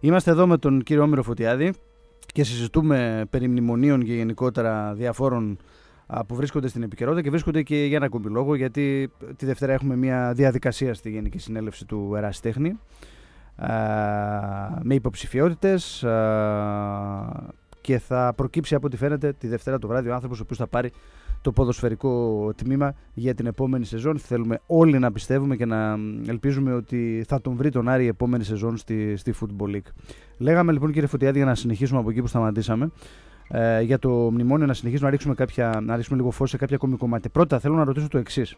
Είμαστε εδώ με τον κύριο Όμηρο Φωτιάδη και συζητούμε περί μνημονίων και γενικότερα διαφόρων που βρίσκονται στην επικαιρότητα και βρίσκονται και για ένα ακόμη λόγο, γιατί τη Δευτέρα έχουμε μια διαδικασία στη Γενική Συνέλευση του Εραστέχνη με υποψηφιότητες και θα προκύψει από ό,τι φαίνεται τη Δευτέρα το βράδυ ο άνθρωπος ο οποίος θα πάρει το ποδοσφαιρικό τμήμα για την επόμενη σεζόν. Θέλουμε όλοι να πιστεύουμε και να ελπίζουμε ότι θα τον βρει τον Άρη η επόμενη σεζόν στη, στη Football League. Λέγαμε λοιπόν κύριε Φωτιάδη για να συνεχίσουμε από εκεί που σταματήσαμε. Ε, για το μνημόνιο να συνεχίσουμε να ρίξουμε, να λίγο φως σε κάποια ακόμη κομμάτια. Πρώτα θέλω να ρωτήσω το εξής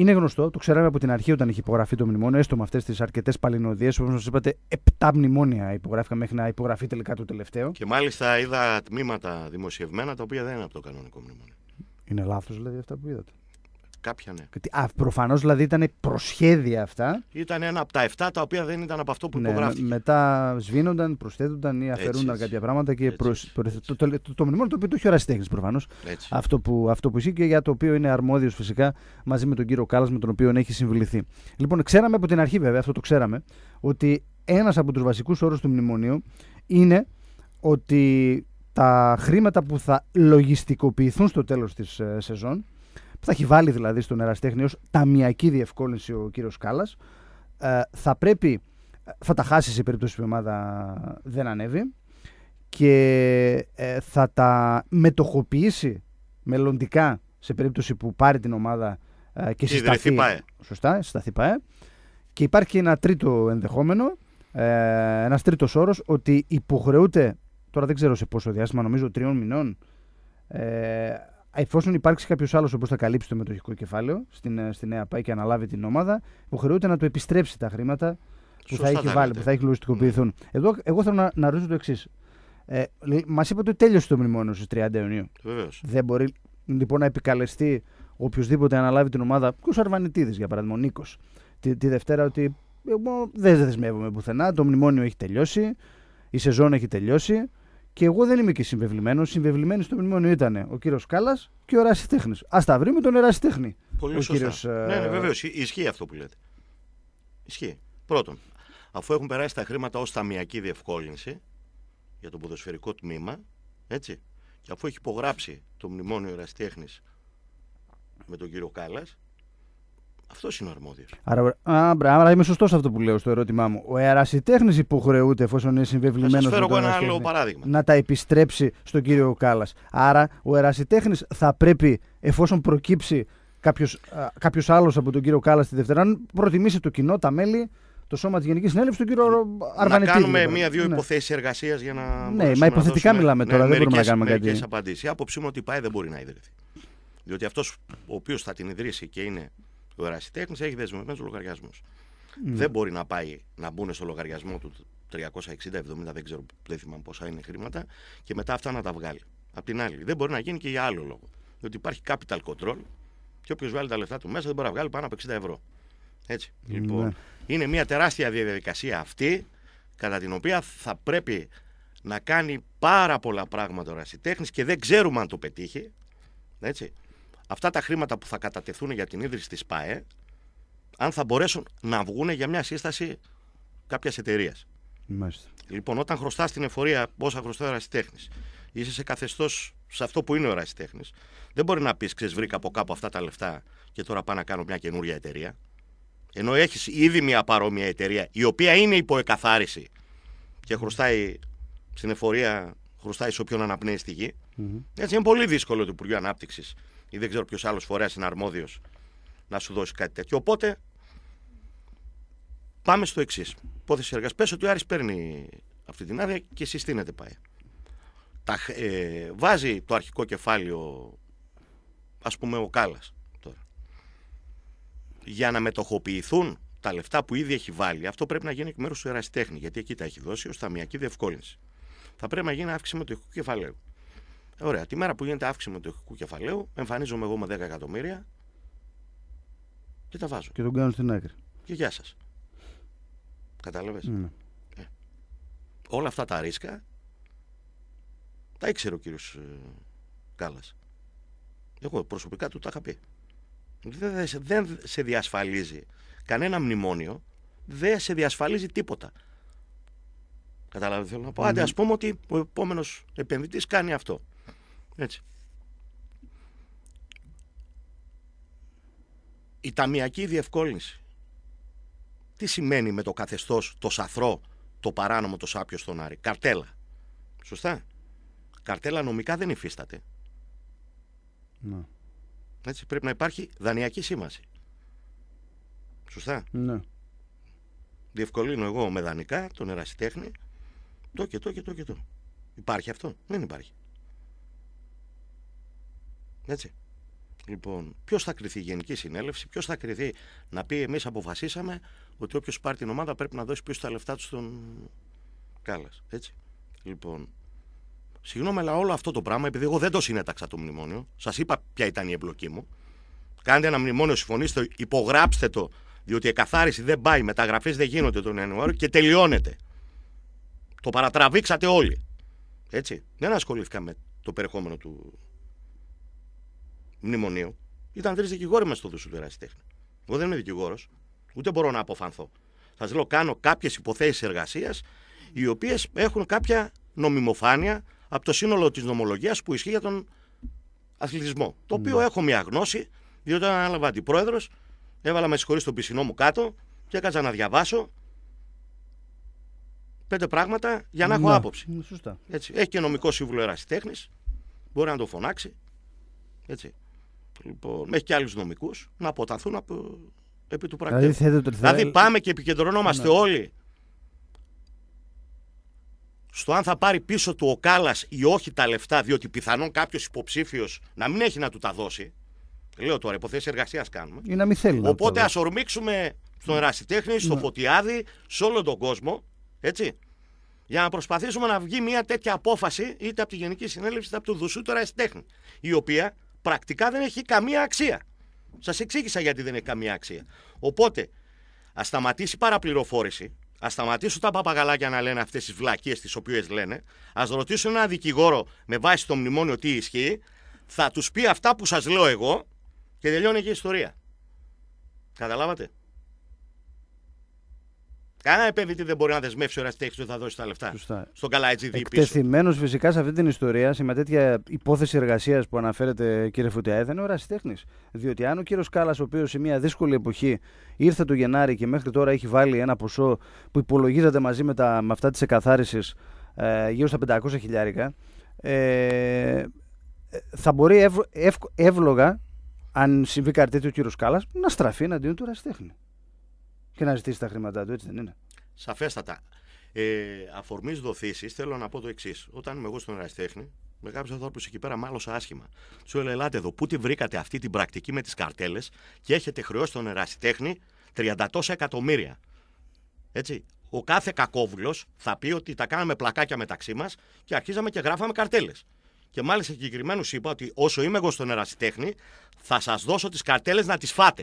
είναι γνωστό, το ξέραμε από την αρχή όταν είχε υπογραφεί το μνημόνιο, έστω με αυτές τις αρκετές παλινοδίε. Όπω σα είπατε, 7 μνημόνια υπογράφηκαν μέχρι να υπογραφεί τελικά το τελευταίο. Και μάλιστα είδα τμήματα δημοσιευμένα τα οποία δεν είναι από το κανονικό μνημόνιο. Είναι λάθος δηλαδή αυτά που είδατε. Κάποια ναι. Προφανώς δηλαδή ήταν προσχέδια αυτά. Ήταν ένα από τα 7 τα οποία δεν ήταν από αυτό που ναι, υπογράφηκε. μετά σβήνονταν, προσθέτονταν ή αφαιρούνταν έτσι, κάποια πράγματα και έτσι, Το, το, το, το, μνημόνιο το οποίο το έχει ο προφανώ. Αυτό που, αυτό που ισχύει και για το οποίο είναι αρμόδιος φυσικά μαζί με τον κύριο Κάλλας με τον οποίο έχει συμβληθεί. Λοιπόν, ξέραμε από την αρχή βέβαια, αυτό το ξέραμε, ότι ένας από τους βασικούς όρους του μνημονίου είναι ότι τα χρήματα που θα λογιστικοποιηθούν στο τέλος της ε, σεζόν που θα έχει βάλει δηλαδή στον εραστέχνη ως ταμιακή διευκόλυνση ο κύριος Κάλλας, ε, θα πρέπει, ε, θα τα χάσει σε περίπτωση που η ομάδα δεν ανέβει και ε, θα τα μετοχοποιήσει μελλοντικά σε περίπτωση που πάρει την ομάδα ε, και συσταθεί ΠΑΕ. Σωστά, συσταθεί ΠΑΕ. Και υπάρχει και ένα τρίτο ενδεχόμενο, ε, ένας τρίτος όρος, ότι υποχρεούται, τώρα δεν ξέρω σε πόσο διάστημα, νομίζω τριών μηνών, ε, εφόσον υπάρξει κάποιος άλλος που θα καλύψει το μετοχικό κεφάλαιο στην, ε, στην ΕΑΠΑ και αναλάβει την ομάδα, υποχρεούται να του επιστρέψει τα χρήματα που Σωστά θα έχει βάλει, που θα έχει λογιστικοποιηθούν. Ναι. Εδώ, εγώ θέλω να, να ρωτήσω το εξής. Ε, Μας είπατε ότι τέλειωσε το μνημόνιο στις 30 Ιουνίου. Βεβαίως. Δεν μπορεί λοιπόν να επικαλεστεί οποιοδήποτε αναλάβει την ομάδα, ο Σαρβανιτίδη για παράδειγμα, ο Νίκος, τη, τη Δευτέρα ότι ε, δεν δεσμεύομαι πουθενά. Το μνημόνιο έχει τελειώσει. Η σεζόν έχει τελειώσει. Και εγώ δεν είμαι και συμβεβλημένος. Συμβεβλημένοι στο μνημόνιο ήταν ο κύριος Κάλλας και ο ερασιτέχνης. Ας τα βρει με τον ερασιτέχνη. Πολύ σωστά. ναι, ναι, ε, βεβαίως. Ισχύει αυτό που λέτε. Ισχύει. Πρώτον, αφού έχουν περάσει τα χρήματα ως ταμιακή διευκόλυνση για το ποδοσφαιρικό τμήμα, έτσι, και αφού έχει υπογράψει το μνημόνιο ερασιτέχνης με τον κύριο Κάλλας, αυτός είναι ο αρμόδιος. Άρα, άρα, άρα είμαι σωστός αυτό που λέω στο ερώτημά μου. Ο αερασιτέχνη υποχρεούται, εφόσον είναι συμβεβλημένος. Θα φέρω εγώ ένα άλλο παράδειγμα. Να τα επιστρέψει στον κύριο Κάλλας. Άρα, ο αερασιτέχνη θα πρέπει, εφόσον προκύψει κάποιος άλλος από τον κύριο Κάλλας τη Δευτέρα, να προτιμήσει το κοινό, τα μέλη, το σώμα της Γενικής Συνέλευσης, τον κύριο Αρβανιτή. Να κανουμε δηλαδή. μία-δύο ναι. υποθέσεις εργασίας για να. Ναι, μα υποθετικά μιλάμε ναι, τώρα, ναι, δεν μπορούμε να κάνουμε κάτι. Η άποψή μου ότι πάει δεν μπορεί να ιδρυθεί. Διότι αυτός ο οποίος θα την ιδρύσει και είναι ο ερασιτέχνης έχει δεσμευμένους λογαριασμούς. Mm. Ναι. Δεν μπορεί να πάει να μπουν στο λογαριασμό του 360-70, δεν ξέρω, δεν θυμάμαι πόσα είναι χρήματα, και μετά αυτά να τα βγάλει. Απ' την άλλη, δεν μπορεί να γίνει και για άλλο λόγο. Διότι υπάρχει capital control και όποιος βάλει τα λεφτά του μέσα δεν μπορεί να βγάλει πάνω από 60 ευρώ. Έτσι. Mm. Λοιπόν, είναι μια τεράστια διαδικασία αυτή, κατά την οποία θα πρέπει να κάνει πάρα πολλά πράγματα ο ερασιτέχνης και δεν ξέρουμε αν το πετύχει. Έτσι αυτά τα χρήματα που θα κατατεθούν για την ίδρυση της ΠΑΕ, αν θα μπορέσουν να βγουν για μια σύσταση κάποιας εταιρείας. Λοιπόν, όταν χρωστά την εφορία πόσα χρωστά ο ερασιτέχνη, είσαι σε καθεστώς σε αυτό που είναι ο ερασιτέχνη, δεν μπορεί να πεις: Ξέρεις, βρήκα από κάπου αυτά τα λεφτά και τώρα πάω να κάνω μια καινούρια εταιρεία. Ενώ έχεις ήδη μια παρόμοια εταιρεία η οποία είναι υπό εκαθάριση και χρωστάει στην εφορία, χρωστάει σε όποιον αναπνέει στη γη. Mm-hmm. Έτσι είναι πολύ δύσκολο το Υπουργείο Ανάπτυξης ή δεν ξέρω ποιος άλλος φορέας είναι αρμόδιος να σου δώσει κάτι τέτοιο. Οπότε πάμε στο εξής. Υπόθεση εργασίας. Πες ότι ο Άρης παίρνει αυτή την άδεια και συστήνεται πάει. Τα, ε, βάζει το αρχικό κεφάλαιο, ας πούμε, ο Κάλλας τώρα. Για να μετοχοποιηθούν τα λεφτά που ήδη έχει βάλει, αυτό πρέπει να γίνει εκ μέρους του ερασιτέχνη, γιατί εκεί τα έχει δώσει ως ταμιακή διευκόλυνση. Θα πρέπει να γίνει αύξηση μετοχικού κεφαλαίου. Ωραία. Τη μέρα που γίνεται αύξηση του κεφαλαίου, εμφανίζομαι εγώ με 10 εκατομμύρια και τα βάζω. Και τον κάνω στην άκρη. Και γεια σας. Κατάλαβες. Ναι. Ε. Όλα αυτά τα ρίσκα τα ήξερε ο κύριος ε, Κάλλας. Εγώ προσωπικά του τα είχα πει. Δεν, σε διασφαλίζει κανένα μνημόνιο, δεν σε διασφαλίζει τίποτα. Κατάλαβες θέλω να πω. Άντε, α ναι. πούμε ότι ο επόμενος επενδυτής κάνει αυτό. Έτσι. Η ταμιακή διευκόλυνση. Τι σημαίνει με το καθεστώς, το σαθρό, το παράνομο, το σάπιο στον Άρη. Καρτέλα. Σωστά. Καρτέλα νομικά δεν υφίσταται. Ναι. Έτσι, πρέπει να υπάρχει δανειακή σήμαση. Σωστά. Ναι. Διευκολύνω εγώ με δανεικά τον ερασιτέχνη το και το και το και το. Υπάρχει αυτό. Δεν υπάρχει. Έτσι. Λοιπόν, ποιος θα κρυθεί η Γενική Συνέλευση, ποιος θα κρυθεί να πει εμείς αποφασίσαμε ότι όποιος πάρει την ομάδα πρέπει να δώσει πίσω τα λεφτά του στον Κάλλας. Έτσι. Λοιπόν, συγγνώμη, αλλά όλο αυτό το πράγμα, επειδή εγώ δεν το συνέταξα το μνημόνιο, σας είπα ποια ήταν η εμπλοκή μου. Κάντε ένα μνημόνιο, συμφωνήστε, υπογράψτε το, διότι η καθάριση δεν πάει, μεταγραφές δεν γίνονται τον Ιανουάριο και τελειώνεται. Το παρατραβήξατε όλοι. Έτσι. Δεν ασχολήθηκα με το περιεχόμενο του, μνημονίου ήταν τρεις δικηγόροι μας στο Δουσού του Ερασιτέχνη. Εγώ δεν είμαι δικηγόρος, ούτε μπορώ να αποφανθώ. Σας λέω, κάνω κάποιες υποθέσεις εργασίας οι οποίες έχουν κάποια νομιμοφάνεια από το σύνολο της νομολογίας που ισχύει για τον αθλητισμό. Το οποίο ναι. έχω μια γνώση, διότι όταν ανέλαβα αντιπρόεδρος, έβαλα με συγχωρείς στον πισινό μου κάτω και έκανα να διαβάσω πέντε πράγματα για να, έχω ναι. άποψη. Ναι, Έτσι. Έχει και νομικό σύμβουλο ερασιτέχνη, μπορεί να το φωνάξει. Έτσι. Λοιπόν, μέχρι και άλλους νομικούς να αποταθούν από, επί του πρακτικού. Δηλαδή, δηλαδή, πάμε και επικεντρωνόμαστε ναι. όλοι στο αν θα πάρει πίσω του ο Κάλλας ή όχι τα λεφτά, διότι πιθανόν κάποιος υποψήφιος να μην έχει να του τα δώσει. Λέω τώρα, υποθέσεις εργασίας κάνουμε. Ή να μην θέλει. Οπότε ας ορμήξουμε στον ναι. ερασιτέχνη, στο ναι. φωτιάδι, σε όλο τον κόσμο. Έτσι. Για να προσπαθήσουμε να βγει μια τέτοια απόφαση είτε από τη Γενική Συνέλευση είτε από το Δουσού του Η οποία πρακτικά δεν έχει καμία αξία. Σας εξήγησα γιατί δεν έχει καμία αξία. Οπότε, ας σταματήσει η παραπληροφόρηση, ας σταματήσουν τα παπαγαλάκια να λένε αυτές τις βλακίες τις οποίες λένε, ας ρωτήσουν έναν δικηγόρο με βάση το μνημόνιο τι ισχύει, θα τους πει αυτά που σας λέω εγώ και τελειώνει και η ιστορία. Καταλάβατε. Κανένα επενδυτή δεν μπορεί να δεσμεύσει ο ερασιτέχνης ότι θα δώσει τα λεφτά. Σωστά. Στον καλά Δίπη. Εκτεθειμένος φυσικά σε αυτή την ιστορία, σε μια τέτοια υπόθεση εργασίας που αναφέρεται, κύριε Φωτιά, δεν είναι ο ερασιτέχνης. Διότι αν ο κύριος Κάλλα, ο οποίος σε μια δύσκολη εποχή ήρθε το Γενάρη και μέχρι τώρα έχει βάλει ένα ποσό που υπολογίζεται μαζί με, τα, με αυτά της εκαθάρισης ε, γύρω στα 500 χιλιάρικα, ε, θα μπορεί εύλογα, αν συμβεί κάτι τέτοιο ο κύριος Κάλλα, να στραφεί εναντίον του ερασιτέχνη και να ζητήσει τα χρήματά του, έτσι δεν είναι. Σαφέστατα. Ε, Αφορμής δοθήσεις, θέλω να πω το εξής. Όταν είμαι εγώ στον ερασιτέχνη, με κάποιους ανθρώπους εκεί πέρα μάλλον άσχημα. Τους λέω ελάτε εδώ, πού τη βρήκατε αυτή την πρακτική με τις καρτέλες και έχετε χρεώσει τον ερασιτέχνη 30 τόσα εκατομμύρια. Έτσι. Ο κάθε κακόβουλος θα πει ότι τα κάναμε πλακάκια μεταξύ μας και αρχίζαμε και γράφαμε καρτέλες. Και μάλιστα συγκεκριμένους είπα ότι όσο είμαι εγώ στον ερασιτέχνη, θα σας δώσω τις καρτέλες να τις φάτε.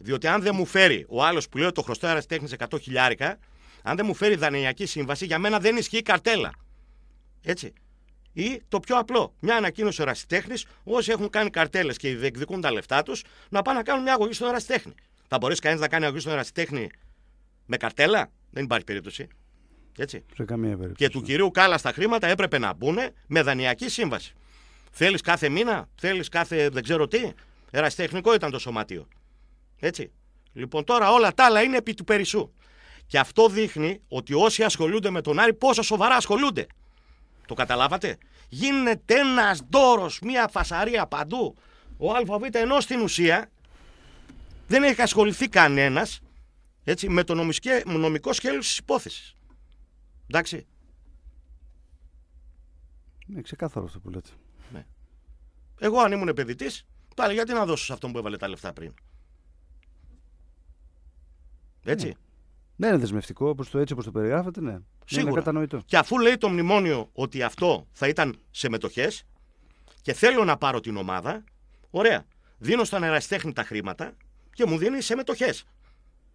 Διότι αν δεν μου φέρει ο άλλος που λέει ότι το χρωστό αεραστέχνη 100 χιλιάρικα, αν δεν μου φέρει δανειακή σύμβαση, για μένα δεν ισχύει καρτέλα. Έτσι. Ή το πιο απλό, μια ανακοίνωση ερασιτέχνη, όσοι έχουν κάνει καρτέλες και διεκδικούν τα λεφτά τους, να πάνε να κάνουν μια αγωγή στον ερασιτέχνη. Θα μπορείς κανείς να κάνει αγωγή στον ερασιτέχνη με καρτέλα, δεν υπάρχει περίπτωση. Έτσι. Σε καμία περίπτωση. Και του ναι. κυρίου κάλα τα χρήματα έπρεπε να μπουν με δανειακή σύμβαση. Θέλεις κάθε μήνα, θέλεις κάθε δεν ξέρω τι. Ερασιτεχνικό ήταν το σωματείο. Έτσι. Λοιπόν, τώρα όλα τα άλλα είναι επί του περισσού. Και αυτό δείχνει ότι όσοι ασχολούνται με τον Άρη, πόσο σοβαρά ασχολούνται. Το καταλάβατε. Γίνεται ένας δώρος, μια φασαρία παντού. Ο ΑΒ ενώ στην ουσία δεν έχει ασχοληθεί κανένας με το νομικό σχέδιο της υπόθεσης. Εντάξει. Είναι ξεκάθαρο αυτό που λέτε. Ναι. Εγώ αν ήμουν επενδυτής, πάλι γιατί να δώσω σε αυτόν που έβαλε τα λεφτά πριν. Έτσι. Ναι. Δεν ναι, είναι δεσμευτικό, όπως το, έτσι όπως το περιγράφετε, ναι. ναι Σίγουρα. Είναι κατανοητό. Και αφού λέει το μνημόνιο ότι αυτό θα ήταν σε μετοχές και θέλω να πάρω την ομάδα, ωραία, δίνω στον αεραστέχνη τα χρήματα και μου δίνει σε μετοχές.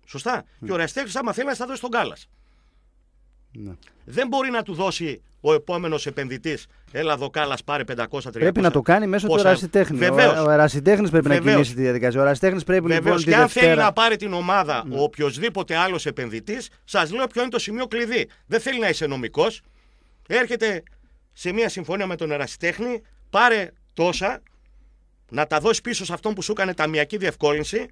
Σωστά. Ναι. Και ο αεραστέχνη, άμα θέλει να στα δώσει στον Κάλλας. Ναι. Δεν μπορεί να του δώσει ο επόμενος επενδυτής. κάλα δοκάλα, 530 Πρέπει να το κάνει μέσω του ερασιτέχνη. Ο ερασιτέχνης πρέπει να κινήσει τη διαδικασία. Ο ερασιτέχνης πρέπει λοιπόν Βεβαίως. λοιπόν. Και αν δευτέρα... θέλει να πάρει την ομάδα ναι. ο οποιοδήποτε άλλος επενδυτής, σας λέω ποιο είναι το σημείο κλειδί. Δεν θέλει να είσαι νομικός. Έρχεται σε μια συμφωνία με τον ερασιτέχνη, πάρε τόσα, να τα δώσεις πίσω σε αυτόν που σου έκανε ταμιακή διευκόλυνση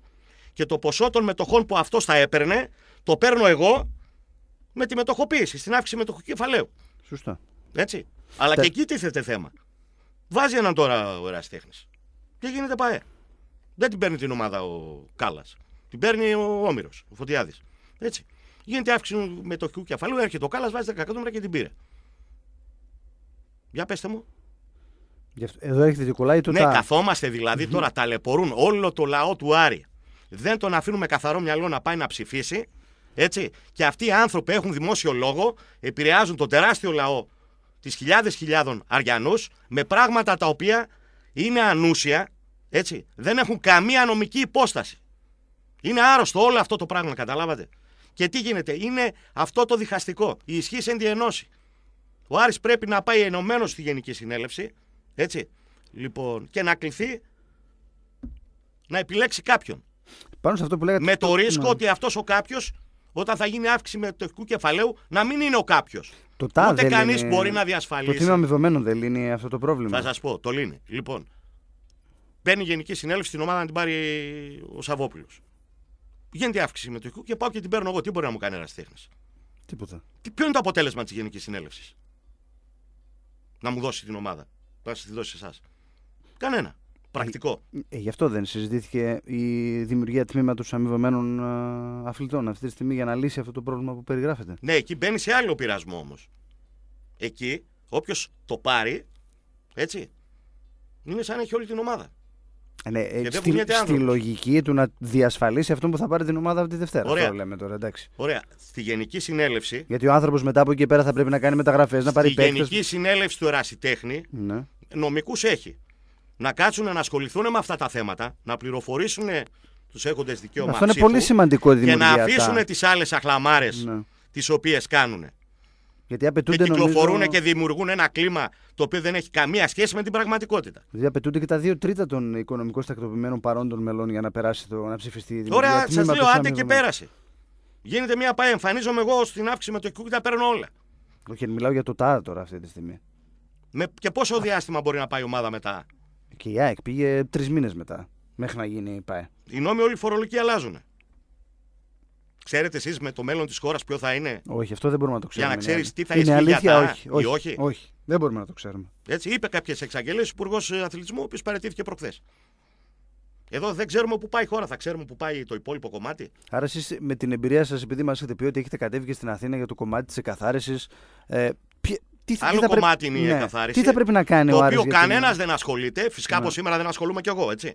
και το ποσό των μετοχών που αυτός θα έπαιρνε, το παίρνω εγώ με τη μετοχοποίηση, στην αύξηση μετοχικού κεφαλαίου. Σωστά. Έτσι. Αλλά και εκεί τίθεται θέμα. Βάζει έναν τώρα ο ερασιτέχνης. Και γίνεται ΠΑΕ. Δεν την παίρνει την ομάδα ο Κάλλας. Την παίρνει ο Όμηρος, ο Φωτιάδης. Έτσι. Γίνεται αύξηση μετοχικού κεφαλαίου, έρχεται ο Κάλλας, βάζει 10 εκατομμύρια και την πήρε. Για πετε μου. Εδώ έχετε την κολλάει του Ναι, καθόμαστε δηλαδή mm-hmm. τώρα, ταλαιπωρούν όλο το λαό του Άρη. Δεν τον αφήνουμε καθαρό μυαλό να πάει να ψηφίσει έτσι. Και αυτοί οι άνθρωποι έχουν δημόσιο λόγο, επηρεάζουν τον τεράστιο λαό τις χιλιάδες χιλιάδων Αριανούς με πράγματα τα οποία είναι ανούσια, έτσι, δεν έχουν καμία νομική υπόσταση. Είναι άρρωστο όλο αυτό το πράγμα, καταλάβατε. Και τι γίνεται, είναι αυτό το διχαστικό, η ισχύς εν Ο Άρης πρέπει να πάει ενωμένος στη Γενική Συνέλευση, έτσι, λοιπόν, και να κληθεί να επιλέξει κάποιον. Πάνω σε αυτό που λέγατε... Με το ρίσκο ναι. ότι αυτός ο κάποιος όταν θα γίνει αύξηση μετοχικού κεφαλαίου να μην είναι ο κάποιος. Ούτε κανείς μπορεί να διασφαλίσει. Το τμήμα αμοιβωμένων δεν λύνει αυτό το πρόβλημα. Θα σας πω, το λύνει. Λοιπόν, παίρνει η Γενική Συνέλευση την ομάδα να την πάρει ο Σαββόπουλος. Γίνεται αύξηση μετοχικού και πάω και την παίρνω εγώ. Τι μπορεί να μου κάνει ένας τέχνης. Τίποτα. Τι, ποιο είναι το αποτέλεσμα της Γενικής Συνέλευσης. Να μου δώσει την ομάδα. Να να τη δώσει εσάς. Κανένα. Πρακτικό. Ε, γι' αυτό δεν συζητήθηκε η δημιουργία τμήματος αμοιβωμένων ε, αθλητών αυτή τη στιγμή για να λύσει αυτό το πρόβλημα που περιγράφεται. Ναι, εκεί μπαίνει σε άλλο πειρασμό όμως. Εκεί όποιος το πάρει, έτσι, είναι σαν να έχει όλη την ομάδα. Ε, ναι, ε, στη, στη, λογική του να διασφαλίσει αυτό που θα πάρει την ομάδα από τη Δευτέρα. Ωραία. Αυτό λέμε τώρα, εντάξει. Ωραία. Στη Γενική Συνέλευση. Γιατί ο άνθρωπος μετά από εκεί πέρα θα πρέπει να κάνει μεταγραφές, να πάρει Στη Γενική Συνέλευση του Ερασιτέχνη, ναι. νομικούς έχει να κάτσουν να ασχοληθούν με αυτά τα θέματα, να πληροφορήσουν τους έχοντες δικαίωμα Αυτό είναι πολύ σημαντικό Και να αφήσουν τις άλλες αχλαμάρες ναι. τις οποίες κάνουν. Γιατί απαιτούνται και κυκλοφορούν νομίζω... και δημιουργούν ένα κλίμα το οποίο δεν έχει καμία σχέση με την πραγματικότητα. Δηλαδή απαιτούνται και τα δύο τρίτα των οικονομικών στακτοποιημένων παρόντων μελών για να περάσει το, να ψηφιστεί η Τώρα σα λέω, άντε και πέρασε. Γίνεται μια πάει. Εμφανίζομαι εγώ στην αύξηση με το κουκ τα παίρνω όλα. Όχι, μιλάω για το ΤΑ τώρα αυτή τη στιγμή. Με, και πόσο διάστημα μπορεί να πάει η ομάδα μετά. Και η ΑΕΚ πήγε τρεις μήνες μετά, μέχρι να γίνει η ΠΑΕ. Οι νόμοι όλοι φορολογικοί αλλάζουν. Ξέρετε εσείς με το μέλλον της χώρας ποιο θα είναι. Όχι, αυτό δεν μπορούμε να το ξέρουμε. Για να ξέρεις τι θα είναι αλήθεια, όχι, όχι, ή όχι. όχι. Δεν μπορούμε να το ξέρουμε. Έτσι, είπε κάποιες εξαγγελίες ο Υπουργός ε, Αθλητισμού, ο οποίος παραιτήθηκε προχθές. Εδώ δεν ξέρουμε πού πάει η χώρα, θα ξέρουμε πού πάει το υπόλοιπο κομμάτι. Άρα, εσείς με την εμπειρία σας, επειδή μας έχετε πει ότι έχετε κατέβει στην Αθήνα για το κομμάτι της εκαθάρισης, ε, τι, θα, Άλλο κομμάτι είναι η ναι. καθάριση Τι θα πρέπει να κάνει το ο Το οποίο κανένα δεν ασχολείται. Φυσικά ναι. από σήμερα δεν ασχολούμαι κι εγώ, έτσι.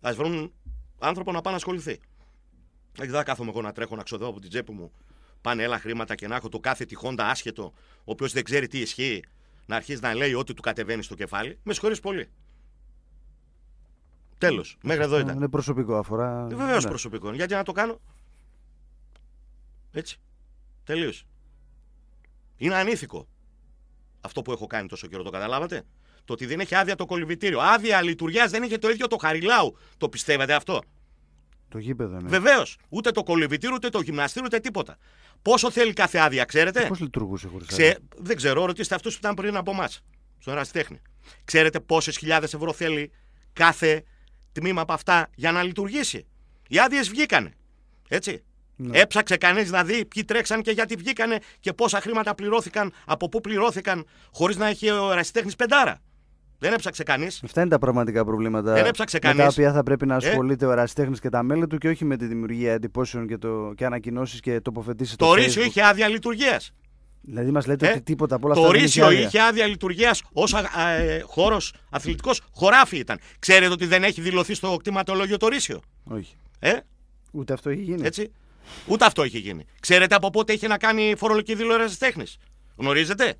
Α βρουν άνθρωπο να πάει να ασχοληθεί. Δεν θα κάθομαι εγώ να τρέχω να ξοδεύω από την τσέπη μου πάνε έλα χρήματα και να έχω το κάθε τυχόντα άσχετο, ο οποίος δεν ξέρει τι ισχύει, να αρχίσει να λέει ό,τι του κατεβαίνει στο κεφάλι. Με συγχωρείς πολύ. Τέλος. Μέχρι εδώ ναι, ήταν. Είναι προσωπικό, αφορά. Ε, Βεβαίως ναι. προσωπικό. Γιατί να το κάνω. Έτσι. Τελείως. Είναι ανήθικο. Αυτό που έχω κάνει τόσο καιρό το καταλάβατε. Το ότι δεν έχει άδεια το κολυμπητήριο. Άδεια λειτουργίας δεν εχει το ίδιο το Χαριλάου. Το πιστεύετε αυτό. Το γήπεδο, ναι. Βεβαίως. Ούτε το κολυμπητήριο, ούτε το γυμναστήριο, ούτε τίποτα. Πόσο θέλει κάθε άδεια, ξέρετε. Ε, Πώς λειτουργούσε χωρίς Ξε... άδεια. Δεν ξέρω, ρωτήστε αυτούς που ήταν πριν από εμάς. Στον ερασιτέχνη. Ξέρετε πόσες χιλιάδες ευρώ θέλει κάθε τμήμα από αυτά για να λειτουργήσει. Οι άδειες βγήκανε. Έτσι. Ναι. Έψαξε κανείς να δει ποιοι τρέξαν και γιατί βγήκανε και πόσα χρήματα πληρώθηκαν, από πού πληρώθηκαν, χωρίς να έχει ο ερασιτέχνης πεντάρα. Δεν έψαξε κανείς. Αυτά είναι τα πραγματικά προβλήματα. Δεν έψαξε κανεί. Τα οποία θα πρέπει να ε? ασχολείται ε. ο ερασιτέχνης και τα μέλη του και όχι με τη δημιουργία εντυπώσεων και, το... και ανακοινώσεις και τοποθετήσεις. Το, το ρίσιο είχε άδεια λειτουργίας. Δηλαδή μας λέτε ε. ότι τίποτα από όλα το αυτά. Το είχε άδεια, λειτουργίας ως ε, χώρος αθλητικός. Χωράφι ήταν. Ξέρετε ότι δεν έχει δηλωθεί στο κτηματολόγιο το ρίσιο. Όχι. Ε? Ούτε αυτό έχει γίνει. Έτσι. Ούτε αυτό έχει γίνει. Ξέρετε από πότε έχει να κάνει φορολογική δήλωση τέχνης. Γνωρίζετε.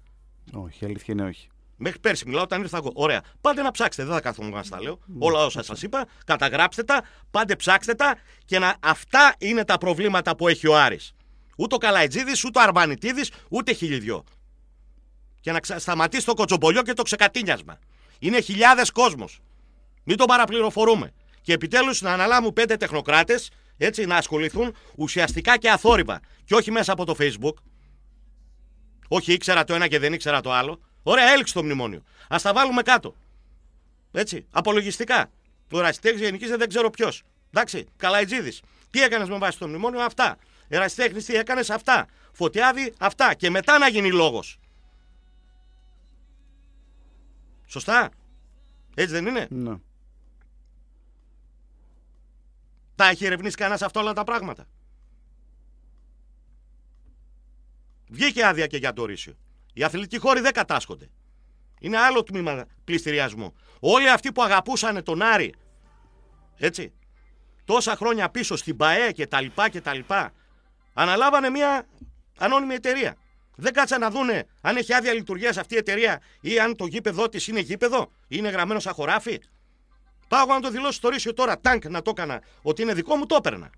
Όχι, αλήθεια είναι όχι. Μέχρι πέρσι μιλάω, όταν ήρθα εγώ. Ωραία. πάτε να ψάξετε, δεν θα κάθομαι να στα λέω. Ναι. Όλα όσα σας είπα, καταγράψτε τα, πάντε ψάξτε τα και να... αυτά είναι τα προβλήματα που έχει ο Άρης. Ούτε ο Καλαϊτζίδης, ούτε ο Αρβανιτίδη, ούτε χιλιδιό. Και να ξα... σταματήσει το κοτσομπολιό και το ξεκατίνιασμα. Είναι χιλιάδες κόσμος. Μην τον παραπληροφορούμε. Και επιτέλους να αναλάβουν πέντε τεχνοκράτες έτσι, να ασχοληθούν ουσιαστικά και αθόρυβα. Και όχι μέσα από το Facebook. Όχι ήξερα το ένα και δεν ήξερα το άλλο. Ωραία, έλξε το μνημόνιο. Ας τα βάλουμε κάτω. Έτσι, απολογιστικά. Ο ερασιτέχνης γενική δεν ξέρω ποιος. Εντάξει, καλαϊτζίδης. Τι έκανες με βάση το μνημόνιο, αυτά. Ερασιτέχνης, τι έκανες, αυτά. Φωτιάδη, αυτά. Και μετά να γίνει λόγος. Σωστά. Έτσι δεν είναι. Ναι. Τα έχει ερευνήσει κανένας αυτό όλα τα πράγματα. Βγήκε άδεια και για το ορίσιο. Οι αθλητικοί χώροι δεν κατάσχονται. Είναι άλλο τμήμα πληστηριασμού. Όλοι αυτοί που αγαπούσαν τον Άρη, έτσι, τόσα χρόνια πίσω στην ΠαΕ και τα λοιπά και τα λοιπά, αναλάβανε μια ανώνυμη εταιρεία. Δεν κάτσαν να δούνε αν έχει άδεια λειτουργίας αυτή η εταιρεία ή αν το γήπεδό της είναι γήπεδο, είναι γραμμένο σαν χωράφι, Πάω να το δηλώσω στο ρίσιο τώρα, τάγκ να το έκανα ότι είναι δικό μου, το έπαιρνα.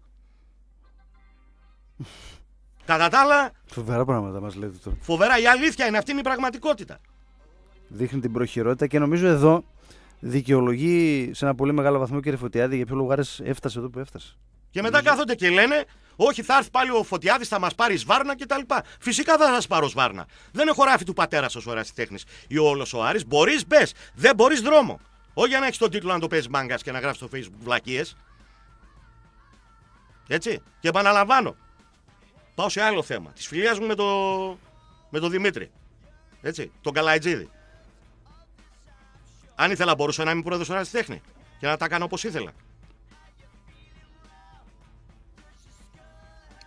Κατά τα άλλα. Φοβερά πράγματα μας λέτε τώρα. Φοβερά, η αλήθεια είναι αυτή είναι η πραγματικότητα. Δείχνει την προχειρότητα και νομίζω εδώ δικαιολογεί σε ένα πολύ μεγάλο βαθμό κύριε Φωτιάδη για ποιο λόγο έφτασε εδώ που έφτασε. Και μετά νομίζω... κάθονται και λένε όχι, θα έρθει πάλι ο Φωτιάδης, θα μας πάρει σβάρνα κτλ. Φυσικά θα σας πάρω σβάρνα. Δεν έχω ράφει του πατέρα σας ο ή όλος ο Άρης. Μπορείς, μπες. Δεν μπορείς δρόμο. Όχι για να έχεις τον τίτλο να το παίζει μάγκας και να γράφει στο facebook βλακίες. Έτσι. Και επαναλαμβάνω. Πάω σε άλλο θέμα. Της φιλίας μου με τον με το Δημήτρη. Έτσι. Τον Καλαϊτζίδη. Αν ήθελα, μπορούσα να είμαι πρόεδρος τέχνη και να τα κάνω όπως ήθελα.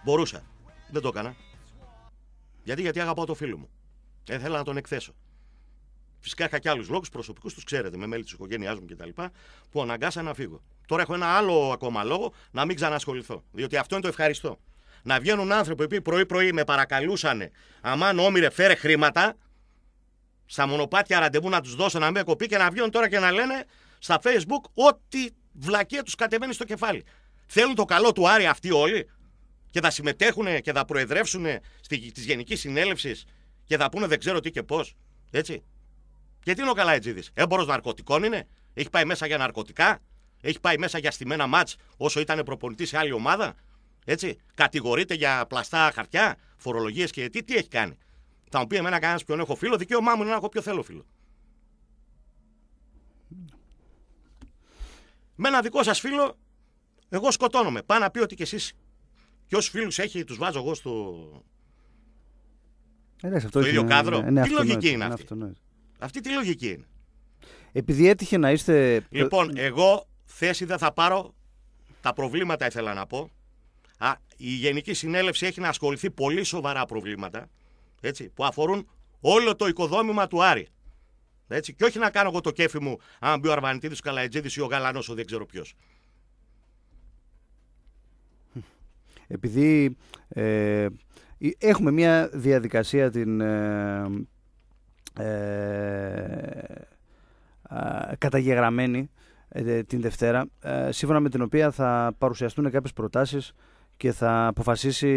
Μπορούσα. Δεν το έκανα. Γιατί, γιατί αγαπάω το φίλο μου. Δεν θέλω να τον εκθέσω. Φυσικά είχα και άλλους λόγους προσωπικούς, τους ξέρετε, με μέλη της οικογένειάς μου κτλ. που αναγκάσα να φύγω. Τώρα έχω ένα άλλο ακόμα λόγο να μην ξανασχοληθώ. Διότι αυτό είναι το ευχαριστώ. Να βγαίνουν άνθρωποι που πρωί-πρωί με παρακαλούσαν, αμάν όμοιρε, φέρε χρήματα, στα μονοπάτια ραντεβού να τους δώσω να μην κοπεί και να βγαίνουν τώρα και να λένε στα facebook ό,τι βλακεία τους κατεβαίνει στο κεφάλι. Θέλουν το καλό του Άρη αυτοί όλοι και θα συμμετέχουν και θα προεδρεύσουν της Γενικής Συνέλευσης και θα πούνε δεν ξέρω τι και πώς. Έτσι. Γιατί είναι ο Καλαϊτζίδης. Έμπορο ε, ναρκωτικών είναι. Έχει πάει μέσα για ναρκωτικά. Έχει πάει μέσα για στημένα μάτ όσο ήταν προπονητής σε άλλη ομάδα. Έτσι. Κατηγορείται για πλαστά χαρτιά, φορολογίες και τι, τι έχει κάνει. Θα μου πει εμένα κανένας ποιον έχω φίλο, δικαίωμά μου είναι να έχω ποιο θέλω φίλο. Με ένα δικό σας φίλο, εγώ σκοτώνομαι. πάνω να πει ότι κι εσείς. Και όσου φίλους έχει, τους βάζω εγώ στο. Ε, αυτό το ίδιο κάδρο. τι λογική είναι αυτή. Αυτή τη λογική είναι. Επειδή έτυχε να είστε. Λοιπόν, εγώ θέση δεν θα πάρω. Τα προβλήματα ήθελα να πω. Α, η Γενική Συνέλευση έχει να ασχοληθεί πολύ σοβαρά προβλήματα έτσι, που αφορούν όλο το οικοδόμημα του Άρη. Έτσι, και όχι να κάνω εγώ το κέφι μου αν μπει ο Αρβανιτίδης, ο Καλατζίδη ή ο Γαλανός, ο δεν ξέρω ποιος. Επειδή ε, έχουμε μια διαδικασία την, ε, ε, καταγεγραμμένη ε, την Δευτέρα, ε, σύμφωνα με την οποία θα παρουσιαστούν κάποιες προτάσεις και θα αποφασίσει,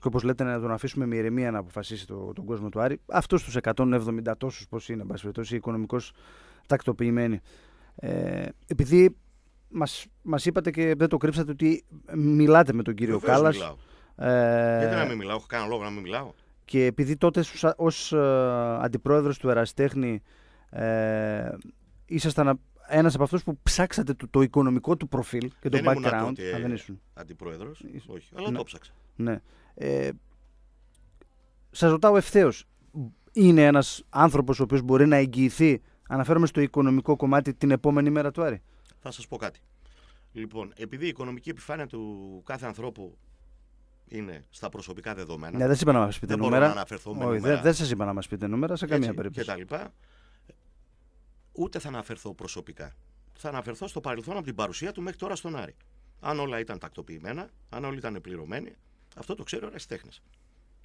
και όπως λέτε να τον αφήσουμε με ηρεμία να αποφασίσει τον κόσμο του Άρη, αυτούς τους 170 τόσους πώς είναι, οι οικονομικώς τακτοποιημένοι. Ε, επειδή μας, μας είπατε και δεν το κρύψατε ότι μιλάτε με τον κύριο Κάλλας. Ε... Γιατί να μην μιλάω, έχω κανένα λόγο να μην μιλάω. Και επειδή τότε ως ε, αντιπρόεδρος του Εραστέχνη ε, ήσασταν ένας από αυτούς που ψάξατε το, το οικονομικό του προφίλ και το background. Τότε, δεν ήσουν αντιπρόεδρος, όχι, αλλά ναι. το ψάξα. Ναι. Ε, σας ρωτάω ευθέως, είναι ένας άνθρωπος ο οποίος μπορεί να εγγυηθεί, αναφέρομαι στο οικονομικό κομμάτι, την επόμενη μέρα του Άρη. Θα σας πω κάτι. Λοιπόν, επειδή η οικονομική επιφάνεια του κάθε ανθρώπου είναι στα προσωπικά δεδομένα. Ναι, δεν σας είπα να μας πείτε δεν νούμερα. Να νούμερα. Δεν, δεν σας είπα να μας πείτε νούμερα σε καμία περίπτωση. Και τα λοιπά. Ούτε θα αναφερθώ προσωπικά. Θα αναφερθώ στο παρελθόν από την παρουσία του μέχρι τώρα στον Άρη. Αν όλα ήταν τακτοποιημένα, αν όλοι ήταν πληρωμένοι, αυτό το ξέρει ο τέχνη.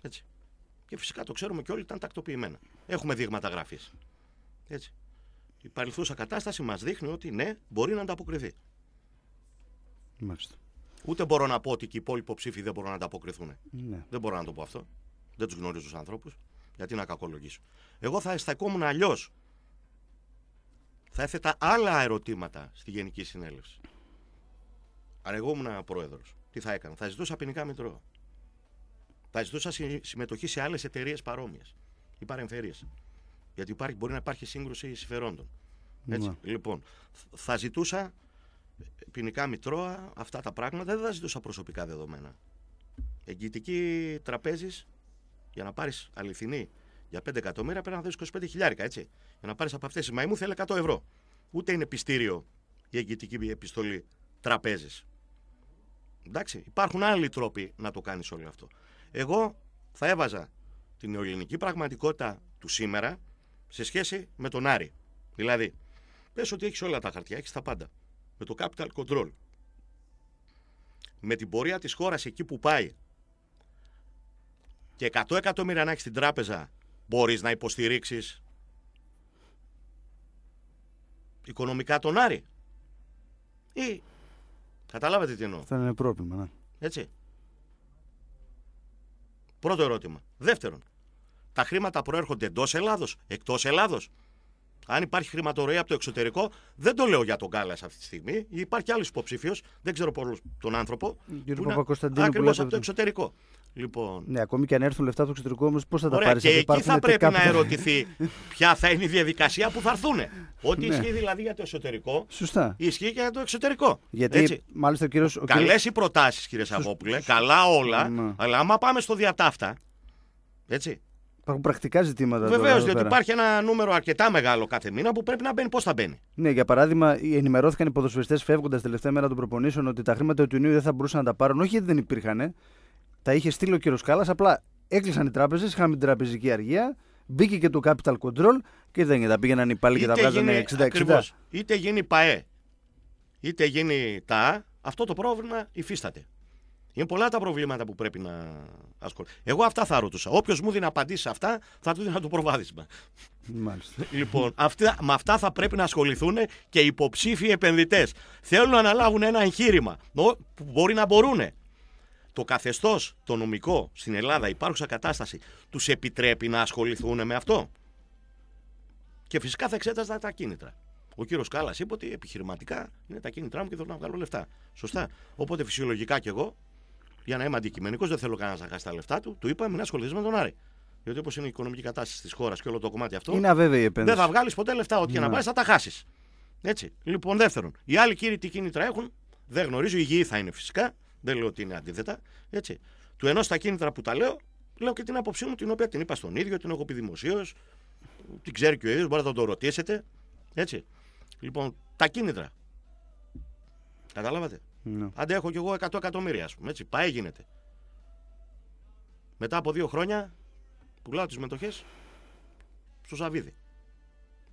Έτσι. Και φυσικά το ξέρουμε και όλοι ήταν τακτοποιημένα. Έχουμε δείγματα γραφής. Έτσι. Η παρελθούσα κατάσταση μας δείχνει ότι ναι, μπορεί να ανταποκριθεί. Μάλιστα. Ούτε μπορώ να πω ότι και οι υπόλοιποι ψήφοι δεν μπορούν να ανταποκριθούν. Ναι. Δεν μπορώ να το πω αυτό. Δεν τους γνωρίζω τους ανθρώπους. Γιατί να κακολογήσω. Εγώ θα αισθανόμουν αλλιώς. Θα έθετα άλλα ερωτήματα στη Γενική Συνέλευση. Αν εγώ ήμουν πρόεδρος, τι θα έκανα. Θα ζητούσα ποινικά μητρό. Θα ζητούσα συμμετοχή σε άλλες εταιρείες παρόμοιες ή παρεμφερίες. Γιατί υπάρχει, μπορεί να υπάρχει σύγκρουση συμφερόντων. Έτσι. Ναι. Λοιπόν, θα ζητούσα ποινικά μητρώα, αυτά τα πράγματα. Δεν θα ζητούσα προσωπικά δεδομένα. Εγγυητική τραπέζης για να πάρεις αληθινή για 5 εκατομμύρια πρέπει να δώσεις 25 χιλιάρικα, έτσι. Για να πάρεις από αυτές τις μαϊμού θέλει 100 ευρώ. Ούτε είναι πιστήριο η εγγυητική επιστολή τραπέζης. Εντάξει, υπάρχουν άλλοι τρόποι να το κάνεις όλο αυτό. Εγώ θα έβαζα την ελληνική πραγματικότητα του σήμερα σε σχέση με τον Άρη. Δηλαδή, πες ότι έχεις όλα τα χαρτιά, έχεις τα πάντα με το capital control. Με την πορεία της χώρας εκεί που πάει και 100 εκατομμύρια να έχεις στην τράπεζα μπορείς να υποστηρίξεις οικονομικά τον Άρη. Ή... Καταλάβατε τι εννοώ. Θα είναι πρόβλημα, ναι. Έτσι. Πρώτο ερώτημα. Δεύτερον, τα χρήματα προέρχονται εντός Ελλάδος, εκτός Ελλάδος. Αν υπάρχει χρηματορροή από το εξωτερικό, δεν το λέω για τον Κάλλας αυτή τη στιγμή. Υπάρχει άλλος υποψήφιος, δεν ξέρω πολλούς τον άνθρωπο. που Ακριβώς από το εξωτερικό. Λοιπόν. Ναι, ακόμη και αν έρθουν λεφτά από το εξωτερικό όμως, πώς θα τα πάρει. Και εκεί θα πρέπει να ερωτηθεί ποια θα είναι η διαδικασία που θα έρθουν. Ό,τι ναι. ισχύει δηλαδή για το εσωτερικό, Σωστά. ισχύει και για το εξωτερικό. Γιατί Έτσι. μάλιστα ο κύριος. Καλές οι προτάσεις, κύριε Σαββόπουλε, καλά όλα. Αλλά άμα πάμε στο διατάφτα. Έτσι. Υπάρχουν πρακτικά ζητήματα. Βεβαίω, διότι πέρα. υπάρχει ένα νούμερο αρκετά μεγάλο κάθε μήνα που πρέπει να μπαίνει. Πώς θα μπαίνει. Ναι, για παράδειγμα, ενημερώθηκαν οι ποδοσφαιριστές φεύγοντας τελευταία μέρα των προπονήσεων ότι τα χρήματα του Ιουνίου δεν θα μπορούσαν να τα πάρουν. Όχι γιατί δεν υπήρχαν. Τα είχε στείλει ο κ. Κάλλας. Απλά έκλεισαν οι τράπεζες, είχαμε την τραπεζική αργία. Μπήκε και το capital control και δεν τα πήγαιναν οι πάλι και τα βγάζανε 60-60. Είτε γίνει ΠαΕ, είτε γίνει ΤΑ, αυτό το πρόβλημα υφίσταται. Είναι πολλά τα προβλήματα που πρέπει να ασχοληθούν. Εγώ αυτά θα ρωτούσα. Όποιος μου δίνει απαντήσεις αυτά, θα του δίνω το προβάδισμα. Μάλιστα. Λοιπόν, αυτά, με αυτά θα πρέπει να ασχοληθούν και οι υποψήφοι επενδυτές. Θέλουν να αναλάβουν ένα εγχείρημα που μπορεί να μπορούν. Το καθεστώς, το νομικό στην Ελλάδα, υπάρχουσα κατάσταση, τους επιτρέπει να ασχοληθούν με αυτό. Και φυσικά θα εξέταζα τα κίνητρα. Ο κύριος Κάλλας είπε ότι επιχειρηματικά είναι τα κίνητρά μου και θέλω να βγάλω λεφτά. Σωστά. Οπότε φυσιολογικά κι εγώ για να είμαι αντικειμενικός, δεν θέλω κανένας να χάσει τα λεφτά του. Του είπα, μην ασχοληθείς με τον Άρη. Γιατί όπως είναι η οικονομική κατάσταση της χώρας και όλο το κομμάτι αυτό. Είναι αβέβαιη η επένδυση. Δεν θα βγάλεις ποτέ λεφτά. Ό,τι και να ναι. πάρεις θα τα χάσεις. Έτσι. Λοιπόν, δεύτερον, οι άλλοι κύριοι τι κίνητρα έχουν, δεν γνωρίζω. Υγιή θα είναι φυσικά. Δεν λέω ότι είναι αντίθετα. Έτσι. Του ενός τα κίνητρα που τα λέω, λέω και την άποψή μου, την οποία την είπα στον ίδιο, την έχω πει δημοσίως. Την ξέρει και ο ίδιος, μπορείτε να το ρωτήσετε. Έτσι. Λοιπόν, τα κίνητρα. Καταλάβατε. Ναι. Άντε κι εγώ 100 εκατομμύρια, ας πούμε. Έτσι, πάει γίνεται. Μετά από δύο χρόνια πουλάω τις μετοχές στο Σαββίδι.